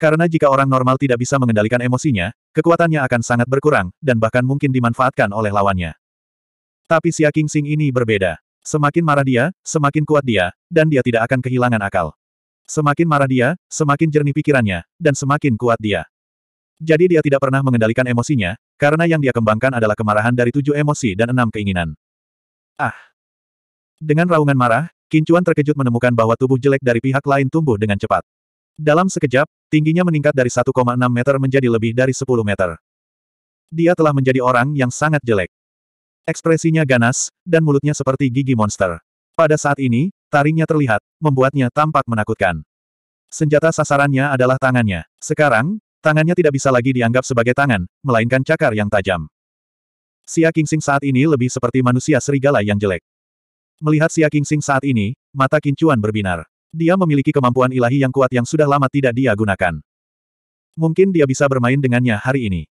Karena jika orang normal tidak bisa mengendalikan emosinya, kekuatannya akan sangat berkurang, dan bahkan mungkin dimanfaatkan oleh lawannya. Tapi Xia Sing ini berbeda. Semakin marah dia, semakin kuat dia, dan dia tidak akan kehilangan akal. Semakin marah dia, semakin jernih pikirannya, dan semakin kuat dia. Jadi dia tidak pernah mengendalikan emosinya, karena yang dia kembangkan adalah kemarahan dari tujuh emosi dan enam keinginan. Ah! Dengan raungan marah, Kincuan terkejut menemukan bahwa tubuh jelek dari pihak lain tumbuh dengan cepat. Dalam sekejap, tingginya meningkat dari 1,6 meter menjadi lebih dari 10 meter. Dia telah menjadi orang yang sangat jelek. Ekspresinya ganas, dan mulutnya seperti gigi monster. Pada saat ini, taringnya terlihat, membuatnya tampak menakutkan. Senjata sasarannya adalah tangannya. Sekarang, Tangannya tidak bisa lagi dianggap sebagai tangan, melainkan cakar yang tajam. Xia Qingxing saat ini lebih seperti manusia serigala yang jelek. Melihat Xia Qingxing saat ini, mata Kincuan berbinar. Dia memiliki kemampuan ilahi yang kuat yang sudah lama tidak dia gunakan. Mungkin dia bisa bermain dengannya hari ini.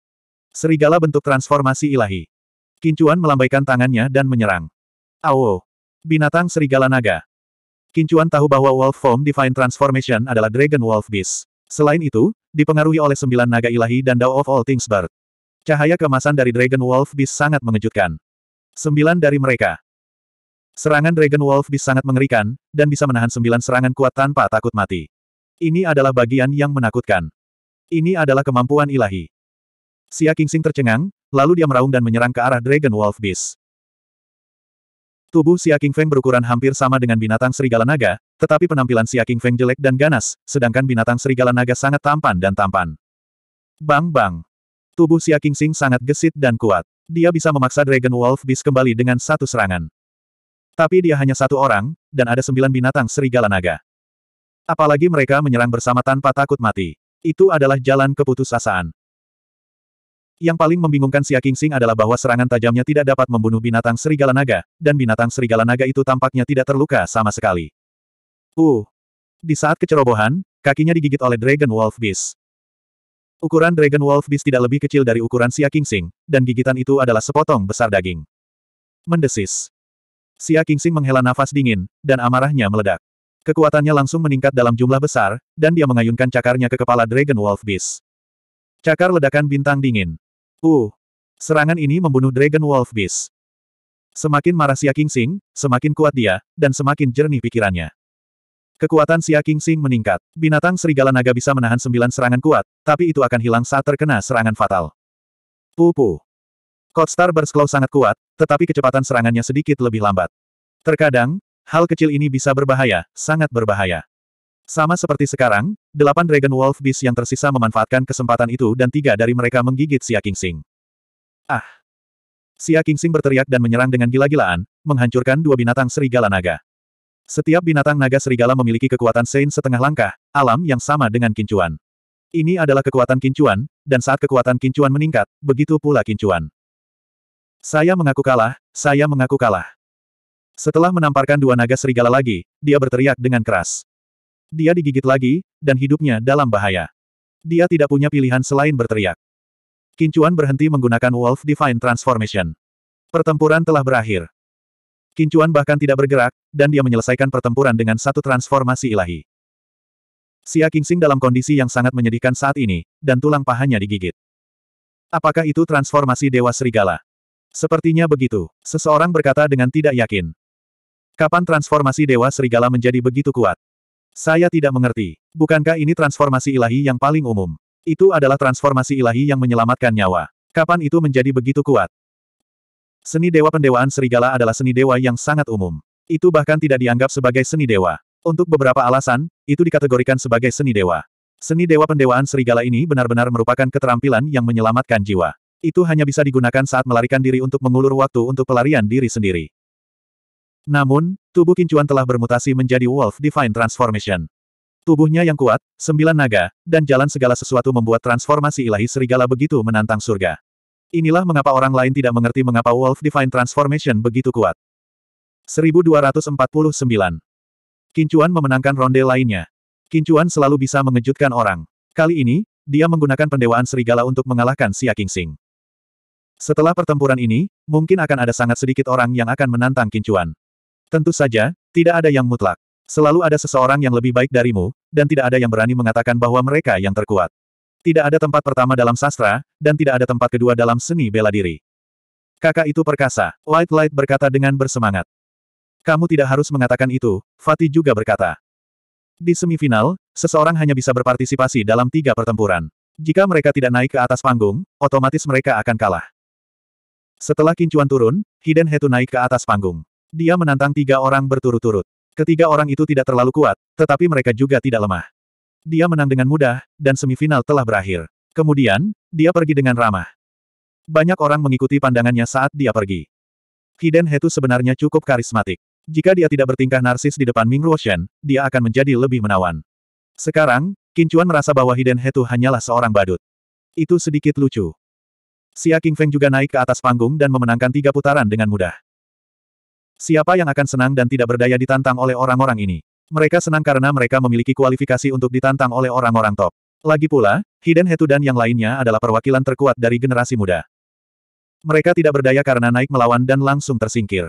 Serigala bentuk transformasi ilahi. Kincuan melambaikan tangannya dan menyerang. Awo! Binatang serigala naga. Kincuan tahu bahwa Wolf Form Divine Transformation adalah Dragon Wolf Beast. Selain itu, dipengaruhi oleh sembilan naga ilahi dan Dao of All Things Bird. Cahaya kemasan dari Dragon Wolf Beast sangat mengejutkan. Sembilan dari mereka. Serangan Dragon Wolf Beast sangat mengerikan, dan bisa menahan sembilan serangan kuat tanpa takut mati. Ini adalah bagian yang menakutkan. Ini adalah kemampuan ilahi. Xia Qingxing tercengang, lalu dia meraung dan menyerang ke arah Dragon Wolf Beast. Tubuh Xia Feng berukuran hampir sama dengan binatang serigala naga, tetapi penampilan Xia Feng jelek dan ganas, sedangkan binatang serigala naga sangat tampan dan tampan. Bang-bang. Tubuh Xia Sing sangat gesit dan kuat. Dia bisa memaksa Dragon Wolf Beast kembali dengan satu serangan. Tapi dia hanya satu orang, dan ada sembilan binatang serigala naga. Apalagi mereka menyerang bersama tanpa takut mati. Itu adalah jalan keputusasaan. Yang paling membingungkan Xia Qingxing adalah bahwa serangan tajamnya tidak dapat membunuh binatang serigala naga, dan binatang serigala naga itu tampaknya tidak terluka sama sekali. Uh! Di saat kecerobohan, kakinya digigit oleh Dragon Wolf Beast. Ukuran Dragon Wolf Beast tidak lebih kecil dari ukuran Xia Qingxing, dan gigitan itu adalah sepotong besar daging. Mendesis. Xia Qingxing menghela nafas dingin, dan amarahnya meledak. Kekuatannya langsung meningkat dalam jumlah besar, dan dia mengayunkan cakarnya ke kepala Dragon Wolf Beast. Cakar ledakan bintang dingin. Uh, serangan ini membunuh Dragon Wolf Beast. Semakin marah Xia Sing, semakin kuat dia, dan semakin jernih pikirannya. Kekuatan Xia Sing meningkat. Binatang serigala naga bisa menahan sembilan serangan kuat, tapi itu akan hilang saat terkena serangan fatal. Pupu. Kotstar Claw sangat kuat, tetapi kecepatan serangannya sedikit lebih lambat. Terkadang, hal kecil ini bisa berbahaya, sangat berbahaya. Sama seperti sekarang, delapan Dragon Wolf Beast yang tersisa memanfaatkan kesempatan itu dan tiga dari mereka menggigit Xia Qingxing. Ah! Xia Qingxing berteriak dan menyerang dengan gila-gilaan, menghancurkan dua binatang serigala naga. Setiap binatang naga serigala memiliki kekuatan Sein setengah langkah, alam yang sama dengan kincuan. Ini adalah kekuatan kincuan, dan saat kekuatan kincuan meningkat, begitu pula kincuan. Saya mengaku kalah, saya mengaku kalah. Setelah menamparkan dua naga serigala lagi, dia berteriak dengan keras. Dia digigit lagi, dan hidupnya dalam bahaya. Dia tidak punya pilihan selain berteriak. Kincuan berhenti menggunakan Wolf Divine Transformation. Pertempuran telah berakhir. Kincuan bahkan tidak bergerak, dan dia menyelesaikan pertempuran dengan satu transformasi ilahi. Xia Kingsing dalam kondisi yang sangat menyedihkan saat ini, dan tulang pahanya digigit. Apakah itu transformasi Dewa Serigala? Sepertinya begitu, seseorang berkata dengan tidak yakin. Kapan transformasi Dewa Serigala menjadi begitu kuat? Saya tidak mengerti. Bukankah ini transformasi ilahi yang paling umum? Itu adalah transformasi ilahi yang menyelamatkan nyawa. Kapan itu menjadi begitu kuat? Seni dewa pendewaan serigala adalah seni dewa yang sangat umum. Itu bahkan tidak dianggap sebagai seni dewa. Untuk beberapa alasan, itu dikategorikan sebagai seni dewa. Seni dewa pendewaan serigala ini benar-benar merupakan keterampilan yang menyelamatkan jiwa. Itu hanya bisa digunakan saat melarikan diri untuk mengulur waktu untuk pelarian diri sendiri. Namun, tubuh Kincuan telah bermutasi menjadi Wolf Divine Transformation. Tubuhnya yang kuat, sembilan naga, dan jalan segala sesuatu membuat transformasi ilahi serigala begitu menantang surga. Inilah mengapa orang lain tidak mengerti mengapa Wolf Divine Transformation begitu kuat. 1249 Kincuan memenangkan ronde lainnya. Kincuan selalu bisa mengejutkan orang. Kali ini, dia menggunakan pendewaan serigala untuk mengalahkan Xia Qingxing. Setelah pertempuran ini, mungkin akan ada sangat sedikit orang yang akan menantang Kincuan. Tentu saja, tidak ada yang mutlak. Selalu ada seseorang yang lebih baik darimu, dan tidak ada yang berani mengatakan bahwa mereka yang terkuat. Tidak ada tempat pertama dalam sastra, dan tidak ada tempat kedua dalam seni bela diri. Kakak itu perkasa, Light Light berkata dengan bersemangat. Kamu tidak harus mengatakan itu, Fatih juga berkata. Di semifinal, seseorang hanya bisa berpartisipasi dalam tiga pertempuran. Jika mereka tidak naik ke atas panggung, otomatis mereka akan kalah. Setelah kincuan turun, Hiden Hetu naik ke atas panggung. Dia menantang tiga orang berturut-turut. Ketiga orang itu tidak terlalu kuat, tetapi mereka juga tidak lemah. Dia menang dengan mudah, dan semifinal telah berakhir. Kemudian, dia pergi dengan ramah. Banyak orang mengikuti pandangannya saat dia pergi. Hiden Hetu sebenarnya cukup karismatik. Jika dia tidak bertingkah narsis di depan Ming Ruoshen, dia akan menjadi lebih menawan. Sekarang, Kincuan merasa bahwa Hiden Hetu hanyalah seorang badut. Itu sedikit lucu. Xia Qingfeng juga naik ke atas panggung dan memenangkan tiga putaran dengan mudah. Siapa yang akan senang dan tidak berdaya ditantang oleh orang-orang ini? Mereka senang karena mereka memiliki kualifikasi untuk ditantang oleh orang-orang top. Lagi pula, Hidden Hetu dan yang lainnya adalah perwakilan terkuat dari generasi muda. Mereka tidak berdaya karena naik melawan dan langsung tersingkir.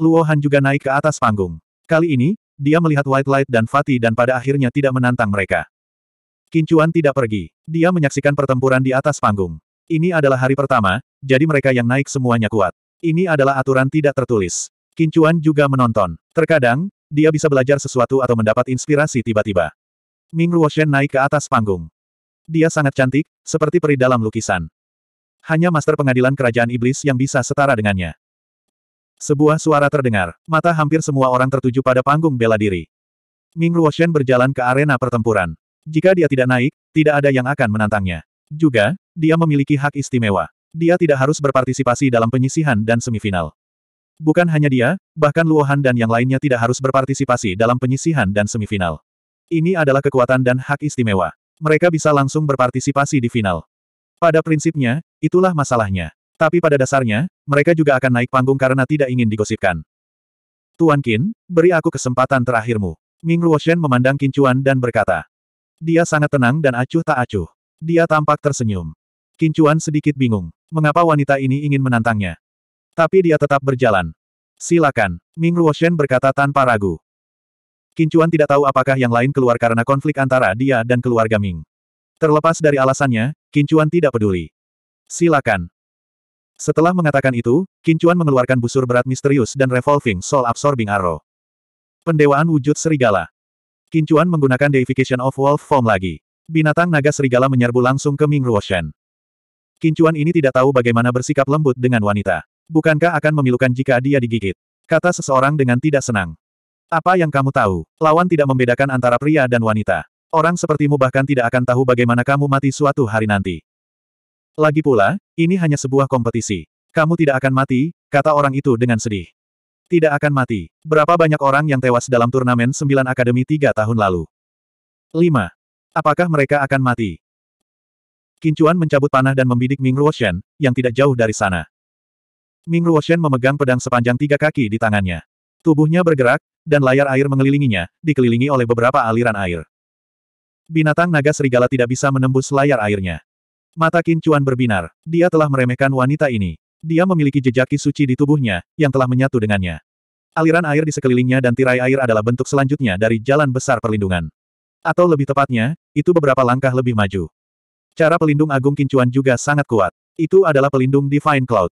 Luo Han juga naik ke atas panggung. Kali ini, dia melihat White Light dan Fatih dan pada akhirnya tidak menantang mereka. Kincuan tidak pergi. Dia menyaksikan pertempuran di atas panggung. Ini adalah hari pertama, jadi mereka yang naik semuanya kuat. Ini adalah aturan tidak tertulis. Kincuan juga menonton. Terkadang, dia bisa belajar sesuatu atau mendapat inspirasi tiba-tiba. Ming Ruoshen naik ke atas panggung. Dia sangat cantik, seperti peri dalam lukisan. Hanya master pengadilan kerajaan iblis yang bisa setara dengannya. Sebuah suara terdengar, mata hampir semua orang tertuju pada panggung bela diri. Ming Ruoshen berjalan ke arena pertempuran. Jika dia tidak naik, tidak ada yang akan menantangnya. Juga, dia memiliki hak istimewa. Dia tidak harus berpartisipasi dalam penyisihan dan semifinal. Bukan hanya dia, bahkan Luohan dan yang lainnya tidak harus berpartisipasi dalam penyisihan dan semifinal. Ini adalah kekuatan dan hak istimewa. Mereka bisa langsung berpartisipasi di final. Pada prinsipnya, itulah masalahnya. Tapi pada dasarnya, mereka juga akan naik panggung karena tidak ingin digosipkan. Tuan Qin, beri aku kesempatan terakhirmu. Ming Ruoshen memandang Qin Chuan dan berkata. Dia sangat tenang dan acuh tak acuh. Dia tampak tersenyum. Qin Chuan sedikit bingung. Mengapa wanita ini ingin menantangnya? Tapi dia tetap berjalan. Silakan, Ming Ruoshen berkata tanpa ragu. Kincuan tidak tahu apakah yang lain keluar karena konflik antara dia dan keluarga Ming. Terlepas dari alasannya, Kincuan tidak peduli. Silakan. Setelah mengatakan itu, Kincuan mengeluarkan busur berat misterius dan revolving soul absorbing arrow. Pendewaan wujud serigala. Kincuan menggunakan deification of wolf form lagi. Binatang naga serigala menyerbu langsung ke Ming Ruoshen. Kincuan ini tidak tahu bagaimana bersikap lembut dengan wanita. Bukankah akan memilukan jika dia digigit? Kata seseorang dengan tidak senang. Apa yang kamu tahu? Lawan tidak membedakan antara pria dan wanita. Orang sepertimu bahkan tidak akan tahu bagaimana kamu mati suatu hari nanti. Lagi pula, ini hanya sebuah kompetisi. Kamu tidak akan mati, kata orang itu dengan sedih. Tidak akan mati. Berapa banyak orang yang tewas dalam turnamen 9 Akademi 3 tahun lalu? 5. Apakah mereka akan mati? Kincuan mencabut panah dan membidik Ming Ruoshen, yang tidak jauh dari sana. Ming Ruoshen memegang pedang sepanjang tiga kaki di tangannya. Tubuhnya bergerak, dan layar air mengelilinginya, dikelilingi oleh beberapa aliran air. Binatang naga serigala tidak bisa menembus layar airnya. Mata Kincuan berbinar, dia telah meremehkan wanita ini. Dia memiliki jejak suci di tubuhnya, yang telah menyatu dengannya. Aliran air di sekelilingnya dan tirai air adalah bentuk selanjutnya dari jalan besar perlindungan. Atau lebih tepatnya, itu beberapa langkah lebih maju. Cara pelindung agung Kincuan juga sangat kuat. Itu adalah pelindung Divine Cloud.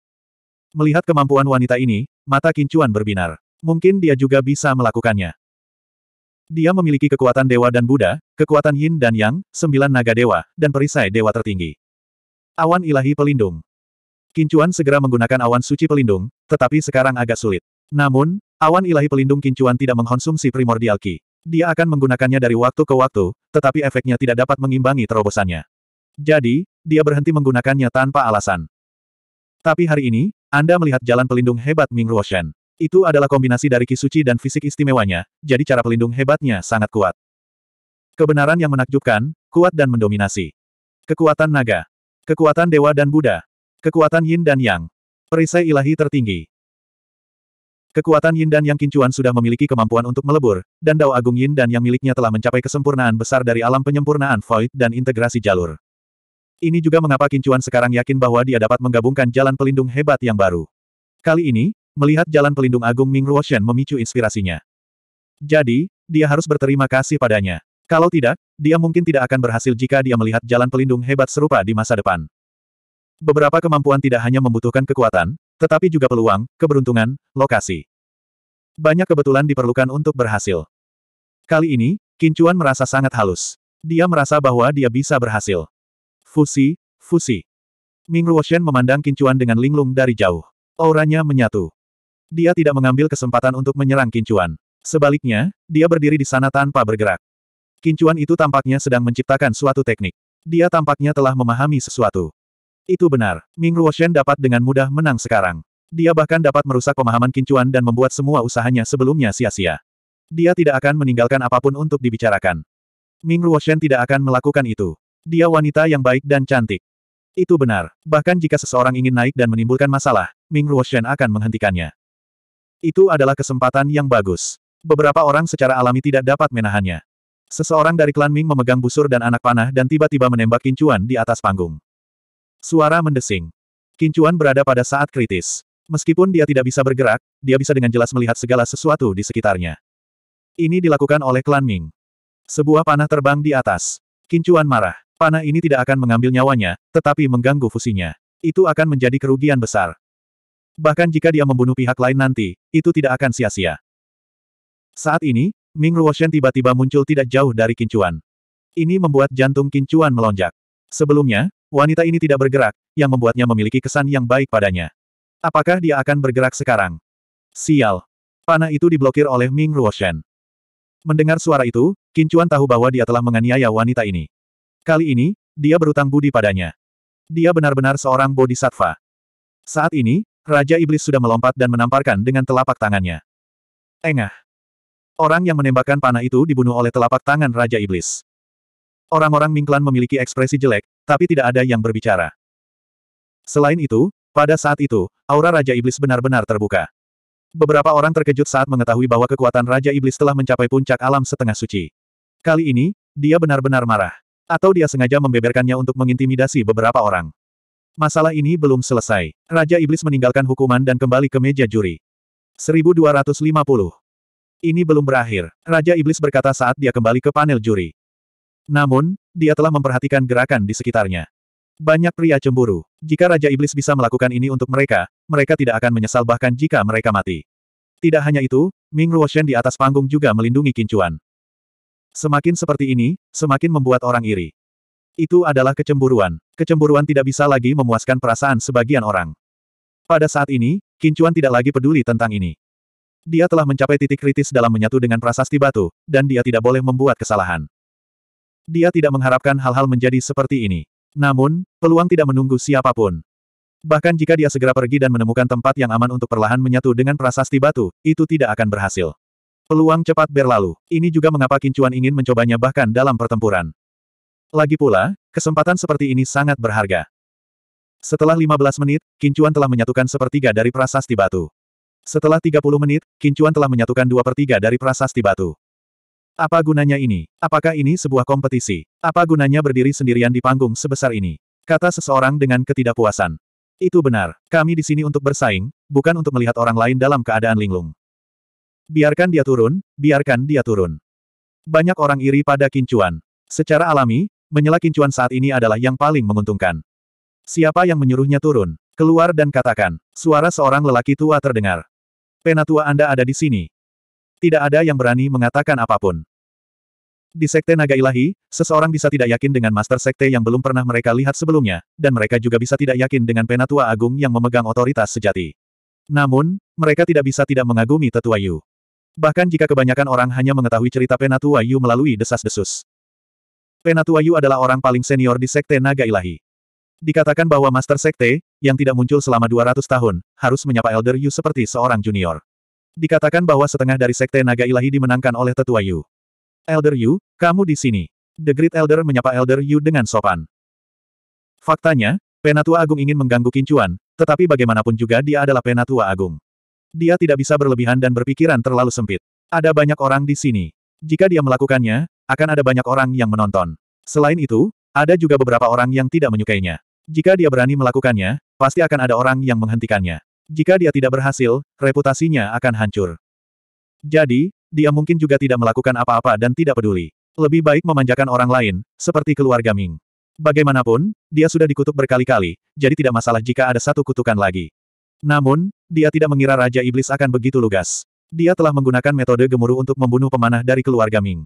Melihat kemampuan wanita ini, mata Kincuan berbinar. Mungkin dia juga bisa melakukannya. Dia memiliki kekuatan dewa dan Buddha, kekuatan Yin dan Yang, sembilan naga dewa, dan perisai dewa tertinggi. Awan ilahi pelindung. Kincuan segera menggunakan awan suci pelindung, tetapi sekarang agak sulit. Namun, awan ilahi pelindung Kincuan tidak mengkonsumsi primordial ki. Dia akan menggunakannya dari waktu ke waktu, tetapi efeknya tidak dapat mengimbangi terobosannya. Jadi, dia berhenti menggunakannya tanpa alasan. Tapi hari ini, anda melihat jalan pelindung hebat Ming Ruoshan. Itu adalah kombinasi dari kisuci dan fisik istimewanya, jadi cara pelindung hebatnya sangat kuat. Kebenaran yang menakjubkan, kuat dan mendominasi. Kekuatan naga. Kekuatan dewa dan Buddha. Kekuatan yin dan yang. Perisai ilahi tertinggi. Kekuatan yin dan yang kincuan sudah memiliki kemampuan untuk melebur, dan dao agung yin dan yang miliknya telah mencapai kesempurnaan besar dari alam penyempurnaan void dan integrasi jalur. Ini juga mengapa Kincuan sekarang yakin bahwa dia dapat menggabungkan jalan pelindung hebat yang baru. Kali ini, melihat jalan pelindung agung Ming Ruoshen memicu inspirasinya. Jadi, dia harus berterima kasih padanya. Kalau tidak, dia mungkin tidak akan berhasil jika dia melihat jalan pelindung hebat serupa di masa depan. Beberapa kemampuan tidak hanya membutuhkan kekuatan, tetapi juga peluang, keberuntungan, lokasi. Banyak kebetulan diperlukan untuk berhasil. Kali ini, Kincuan merasa sangat halus. Dia merasa bahwa dia bisa berhasil. Fusi, fusi. Ming Ruoshen memandang Kincuan dengan linglung dari jauh. Auranya menyatu. Dia tidak mengambil kesempatan untuk menyerang Kincuan. Sebaliknya, dia berdiri di sana tanpa bergerak. Kincuan itu tampaknya sedang menciptakan suatu teknik. Dia tampaknya telah memahami sesuatu. Itu benar, Ming Ruoshen dapat dengan mudah menang sekarang. Dia bahkan dapat merusak pemahaman Kincuan dan membuat semua usahanya sebelumnya sia-sia. Dia tidak akan meninggalkan apapun untuk dibicarakan. Ming Ruoshen tidak akan melakukan itu. Dia wanita yang baik dan cantik. Itu benar. Bahkan jika seseorang ingin naik dan menimbulkan masalah, Ming Ruoshen akan menghentikannya. Itu adalah kesempatan yang bagus. Beberapa orang secara alami tidak dapat menahannya. Seseorang dari klan Ming memegang busur dan anak panah dan tiba-tiba menembak kincuan di atas panggung. Suara mendesing. Kincuan berada pada saat kritis. Meskipun dia tidak bisa bergerak, dia bisa dengan jelas melihat segala sesuatu di sekitarnya. Ini dilakukan oleh klan Ming. Sebuah panah terbang di atas. Kincuan marah. Panah ini tidak akan mengambil nyawanya, tetapi mengganggu fusinya. Itu akan menjadi kerugian besar. Bahkan jika dia membunuh pihak lain nanti, itu tidak akan sia-sia. Saat ini, Ming Ruoshen tiba-tiba muncul tidak jauh dari Kincuan. Ini membuat jantung Kincuan melonjak. Sebelumnya, wanita ini tidak bergerak, yang membuatnya memiliki kesan yang baik padanya. Apakah dia akan bergerak sekarang? Sial. Panah itu diblokir oleh Ming Ruoshen. Mendengar suara itu, Kincuan tahu bahwa dia telah menganiaya wanita ini. Kali ini, dia berutang budi padanya. Dia benar-benar seorang bodhisattva. Saat ini, Raja Iblis sudah melompat dan menamparkan dengan telapak tangannya. Engah. Orang yang menembakkan panah itu dibunuh oleh telapak tangan Raja Iblis. Orang-orang Mingklan memiliki ekspresi jelek, tapi tidak ada yang berbicara. Selain itu, pada saat itu, aura Raja Iblis benar-benar terbuka. Beberapa orang terkejut saat mengetahui bahwa kekuatan Raja Iblis telah mencapai puncak alam setengah suci. Kali ini, dia benar-benar marah. Atau dia sengaja membeberkannya untuk mengintimidasi beberapa orang. Masalah ini belum selesai. Raja Iblis meninggalkan hukuman dan kembali ke meja juri. 1250. Ini belum berakhir, Raja Iblis berkata saat dia kembali ke panel juri. Namun, dia telah memperhatikan gerakan di sekitarnya. Banyak pria cemburu. Jika Raja Iblis bisa melakukan ini untuk mereka, mereka tidak akan menyesal bahkan jika mereka mati. Tidak hanya itu, Ming Ruoshen di atas panggung juga melindungi Kincuan. Semakin seperti ini, semakin membuat orang iri. Itu adalah kecemburuan. Kecemburuan tidak bisa lagi memuaskan perasaan sebagian orang. Pada saat ini, Kincuan tidak lagi peduli tentang ini. Dia telah mencapai titik kritis dalam menyatu dengan prasasti batu, dan dia tidak boleh membuat kesalahan. Dia tidak mengharapkan hal-hal menjadi seperti ini. Namun, peluang tidak menunggu siapapun. Bahkan jika dia segera pergi dan menemukan tempat yang aman untuk perlahan menyatu dengan prasasti batu, itu tidak akan berhasil. Peluang cepat berlalu. Ini juga mengapa Kincuan ingin mencobanya bahkan dalam pertempuran. Lagi pula, kesempatan seperti ini sangat berharga. Setelah 15 menit, Kincuan telah menyatukan sepertiga dari prasasti batu. Setelah 30 menit, Kincuan telah menyatukan dua pertiga dari prasasti batu. Apa gunanya ini? Apakah ini sebuah kompetisi? Apa gunanya berdiri sendirian di panggung sebesar ini? Kata seseorang dengan ketidakpuasan. Itu benar, kami di sini untuk bersaing, bukan untuk melihat orang lain dalam keadaan linglung. Biarkan dia turun, biarkan dia turun. Banyak orang iri pada kincuan. Secara alami, menyela kincuan saat ini adalah yang paling menguntungkan. Siapa yang menyuruhnya turun? Keluar dan katakan. Suara seorang lelaki tua terdengar. Penatua Anda ada di sini. Tidak ada yang berani mengatakan apapun. Di Sekte Naga Ilahi, seseorang bisa tidak yakin dengan Master Sekte yang belum pernah mereka lihat sebelumnya, dan mereka juga bisa tidak yakin dengan Penatua Agung yang memegang otoritas sejati. Namun, mereka tidak bisa tidak mengagumi Tetua Yu. Bahkan jika kebanyakan orang hanya mengetahui cerita Penatua Yu melalui desas-desus. Penatua Yu adalah orang paling senior di Sekte Naga Ilahi. Dikatakan bahwa Master Sekte, yang tidak muncul selama 200 tahun, harus menyapa Elder Yu seperti seorang junior. Dikatakan bahwa setengah dari Sekte Naga Ilahi dimenangkan oleh Tetua Yu. Elder Yu, kamu di sini. The Great Elder menyapa Elder Yu dengan sopan. Faktanya, Penatua Agung ingin mengganggu Kincuan, tetapi bagaimanapun juga dia adalah Penatua Agung. Dia tidak bisa berlebihan dan berpikiran terlalu sempit. Ada banyak orang di sini. Jika dia melakukannya, akan ada banyak orang yang menonton. Selain itu, ada juga beberapa orang yang tidak menyukainya. Jika dia berani melakukannya, pasti akan ada orang yang menghentikannya. Jika dia tidak berhasil, reputasinya akan hancur. Jadi, dia mungkin juga tidak melakukan apa-apa dan tidak peduli. Lebih baik memanjakan orang lain, seperti keluarga Ming. Bagaimanapun, dia sudah dikutuk berkali-kali, jadi tidak masalah jika ada satu kutukan lagi. Namun, dia tidak mengira Raja Iblis akan begitu lugas. Dia telah menggunakan metode gemuruh untuk membunuh pemanah dari keluarga Ming.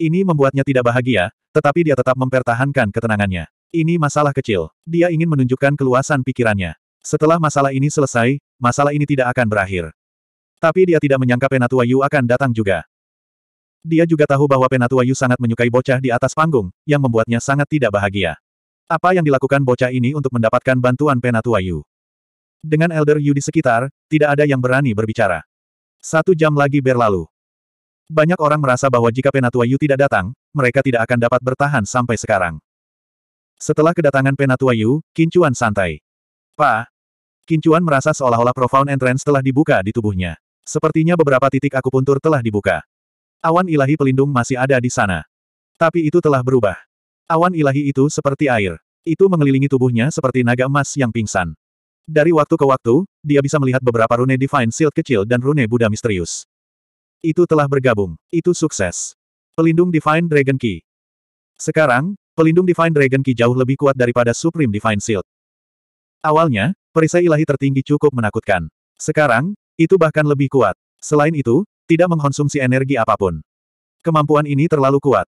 Ini membuatnya tidak bahagia, tetapi dia tetap mempertahankan ketenangannya. Ini masalah kecil. Dia ingin menunjukkan keluasan pikirannya. Setelah masalah ini selesai, masalah ini tidak akan berakhir. Tapi dia tidak menyangka Penatua Yu akan datang juga. Dia juga tahu bahwa Penatua Yu sangat menyukai bocah di atas panggung, yang membuatnya sangat tidak bahagia. Apa yang dilakukan bocah ini untuk mendapatkan bantuan Penatua Yu? Dengan Elder Yu di sekitar, tidak ada yang berani berbicara. Satu jam lagi berlalu. Banyak orang merasa bahwa jika Penatua Yu tidak datang, mereka tidak akan dapat bertahan sampai sekarang. Setelah kedatangan Penatua Yu, Kincuan santai. Pa. Kincuan merasa seolah-olah profound entrance telah dibuka di tubuhnya. Sepertinya beberapa titik akupuntur telah dibuka. Awan ilahi pelindung masih ada di sana. Tapi itu telah berubah. Awan ilahi itu seperti air. Itu mengelilingi tubuhnya seperti naga emas yang pingsan. Dari waktu ke waktu, dia bisa melihat beberapa rune Divine Shield kecil dan rune Buddha misterius. Itu telah bergabung. Itu sukses. Pelindung Divine Dragon Key. Sekarang, pelindung Divine Dragon Key jauh lebih kuat daripada Supreme Divine Shield. Awalnya, perisai ilahi tertinggi cukup menakutkan. Sekarang, itu bahkan lebih kuat. Selain itu, tidak mengkonsumsi energi apapun. Kemampuan ini terlalu kuat.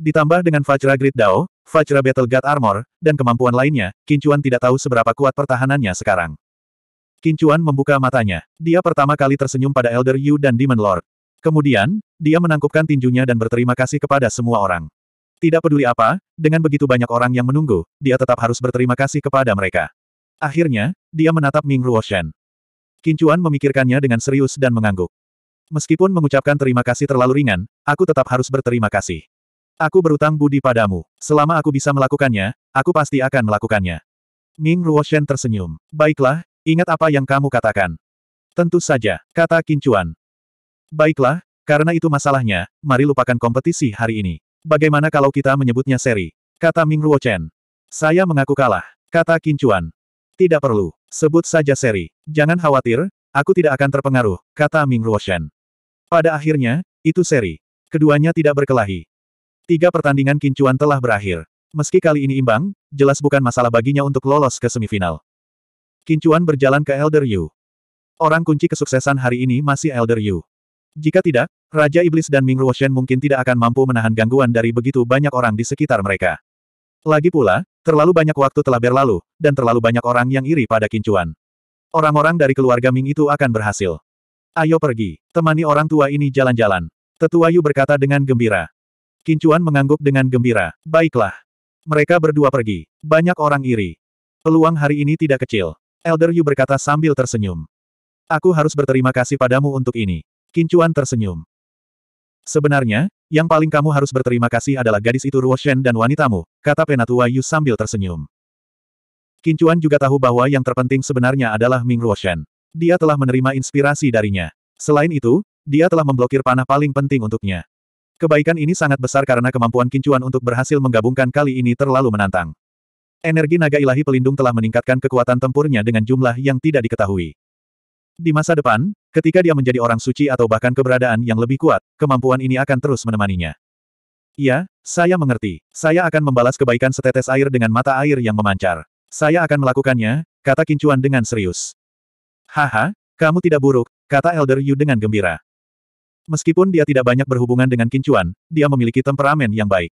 Ditambah dengan Fajra Grid Dao, Fajra Battle God Armor, dan kemampuan lainnya, Kincuan tidak tahu seberapa kuat pertahanannya sekarang. Kincuan membuka matanya. Dia pertama kali tersenyum pada Elder Yu dan Demon Lord. Kemudian, dia menangkupkan tinjunya dan berterima kasih kepada semua orang. Tidak peduli apa, dengan begitu banyak orang yang menunggu, dia tetap harus berterima kasih kepada mereka. Akhirnya, dia menatap Ming Ruoshan. Kincuan memikirkannya dengan serius dan mengangguk. Meskipun mengucapkan terima kasih terlalu ringan, aku tetap harus berterima kasih. Aku berutang budi padamu. Selama aku bisa melakukannya, aku pasti akan melakukannya. Ming Ruoshen tersenyum. Baiklah, ingat apa yang kamu katakan. Tentu saja, kata Kincuan. Baiklah, karena itu masalahnya, mari lupakan kompetisi hari ini. Bagaimana kalau kita menyebutnya seri? Kata Ming Ruoshen. Saya mengaku kalah, kata Kincuan. Tidak perlu, sebut saja seri. Jangan khawatir, aku tidak akan terpengaruh, kata Ming Ruoshen. Pada akhirnya, itu seri. Keduanya tidak berkelahi. Tiga pertandingan kincuan telah berakhir. Meski kali ini imbang, jelas bukan masalah baginya untuk lolos ke semifinal. Kincuan berjalan ke Elder Yu. Orang kunci kesuksesan hari ini masih Elder Yu. Jika tidak, Raja Iblis dan Ming Ruoshen mungkin tidak akan mampu menahan gangguan dari begitu banyak orang di sekitar mereka. Lagi pula, terlalu banyak waktu telah berlalu, dan terlalu banyak orang yang iri pada kincuan. Orang-orang dari keluarga Ming itu akan berhasil. Ayo pergi, temani orang tua ini jalan-jalan. Tetua Yu berkata dengan gembira. Kincuan mengangguk dengan gembira. Baiklah. Mereka berdua pergi. Banyak orang iri. Peluang hari ini tidak kecil. Elder Yu berkata sambil tersenyum. Aku harus berterima kasih padamu untuk ini. Kincuan tersenyum. Sebenarnya, yang paling kamu harus berterima kasih adalah gadis itu Ruoshen dan wanitamu, kata Penatua Yu sambil tersenyum. Kincuan juga tahu bahwa yang terpenting sebenarnya adalah Ming Ruoshen. Dia telah menerima inspirasi darinya. Selain itu, dia telah memblokir panah paling penting untuknya. Kebaikan ini sangat besar karena kemampuan Kincuan untuk berhasil menggabungkan kali ini terlalu menantang. Energi naga ilahi pelindung telah meningkatkan kekuatan tempurnya dengan jumlah yang tidak diketahui. Di masa depan, ketika dia menjadi orang suci atau bahkan keberadaan yang lebih kuat, kemampuan ini akan terus menemaninya. Ya, saya mengerti. Saya akan membalas kebaikan setetes air dengan mata air yang memancar. Saya akan melakukannya, kata Kincuan dengan serius. Haha, kamu tidak buruk, kata Elder Yu dengan gembira. Meskipun dia tidak banyak berhubungan dengan Kincuan, dia memiliki temperamen yang baik.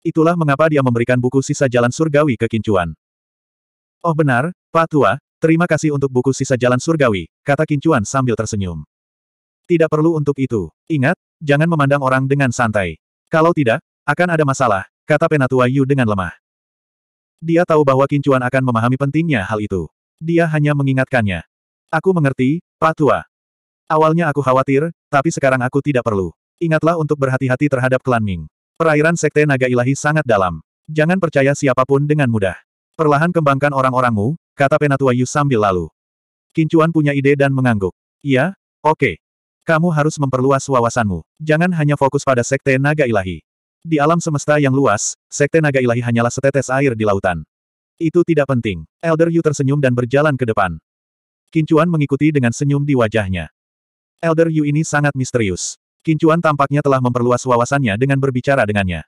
Itulah mengapa dia memberikan buku sisa jalan surgawi ke Kincuan. Oh benar, Pak Tua, terima kasih untuk buku sisa jalan surgawi, kata Kincuan sambil tersenyum. Tidak perlu untuk itu. Ingat, jangan memandang orang dengan santai. Kalau tidak, akan ada masalah, kata Penatua Yu dengan lemah. Dia tahu bahwa Kincuan akan memahami pentingnya hal itu. Dia hanya mengingatkannya. Aku mengerti, Pak Tua. Awalnya aku khawatir, tapi sekarang aku tidak perlu. Ingatlah untuk berhati-hati terhadap klan Ming. Perairan Sekte Naga Ilahi sangat dalam. Jangan percaya siapapun dengan mudah. Perlahan kembangkan orang-orangmu, kata Penatua Yu sambil lalu. Kincuan punya ide dan mengangguk. Iya, oke. Okay. Kamu harus memperluas wawasanmu. Jangan hanya fokus pada Sekte Naga Ilahi. Di alam semesta yang luas, Sekte Naga Ilahi hanyalah setetes air di lautan. Itu tidak penting. Elder Yu tersenyum dan berjalan ke depan. Kincuan mengikuti dengan senyum di wajahnya. Elder Yu ini sangat misterius. Kincuan tampaknya telah memperluas wawasannya dengan berbicara dengannya.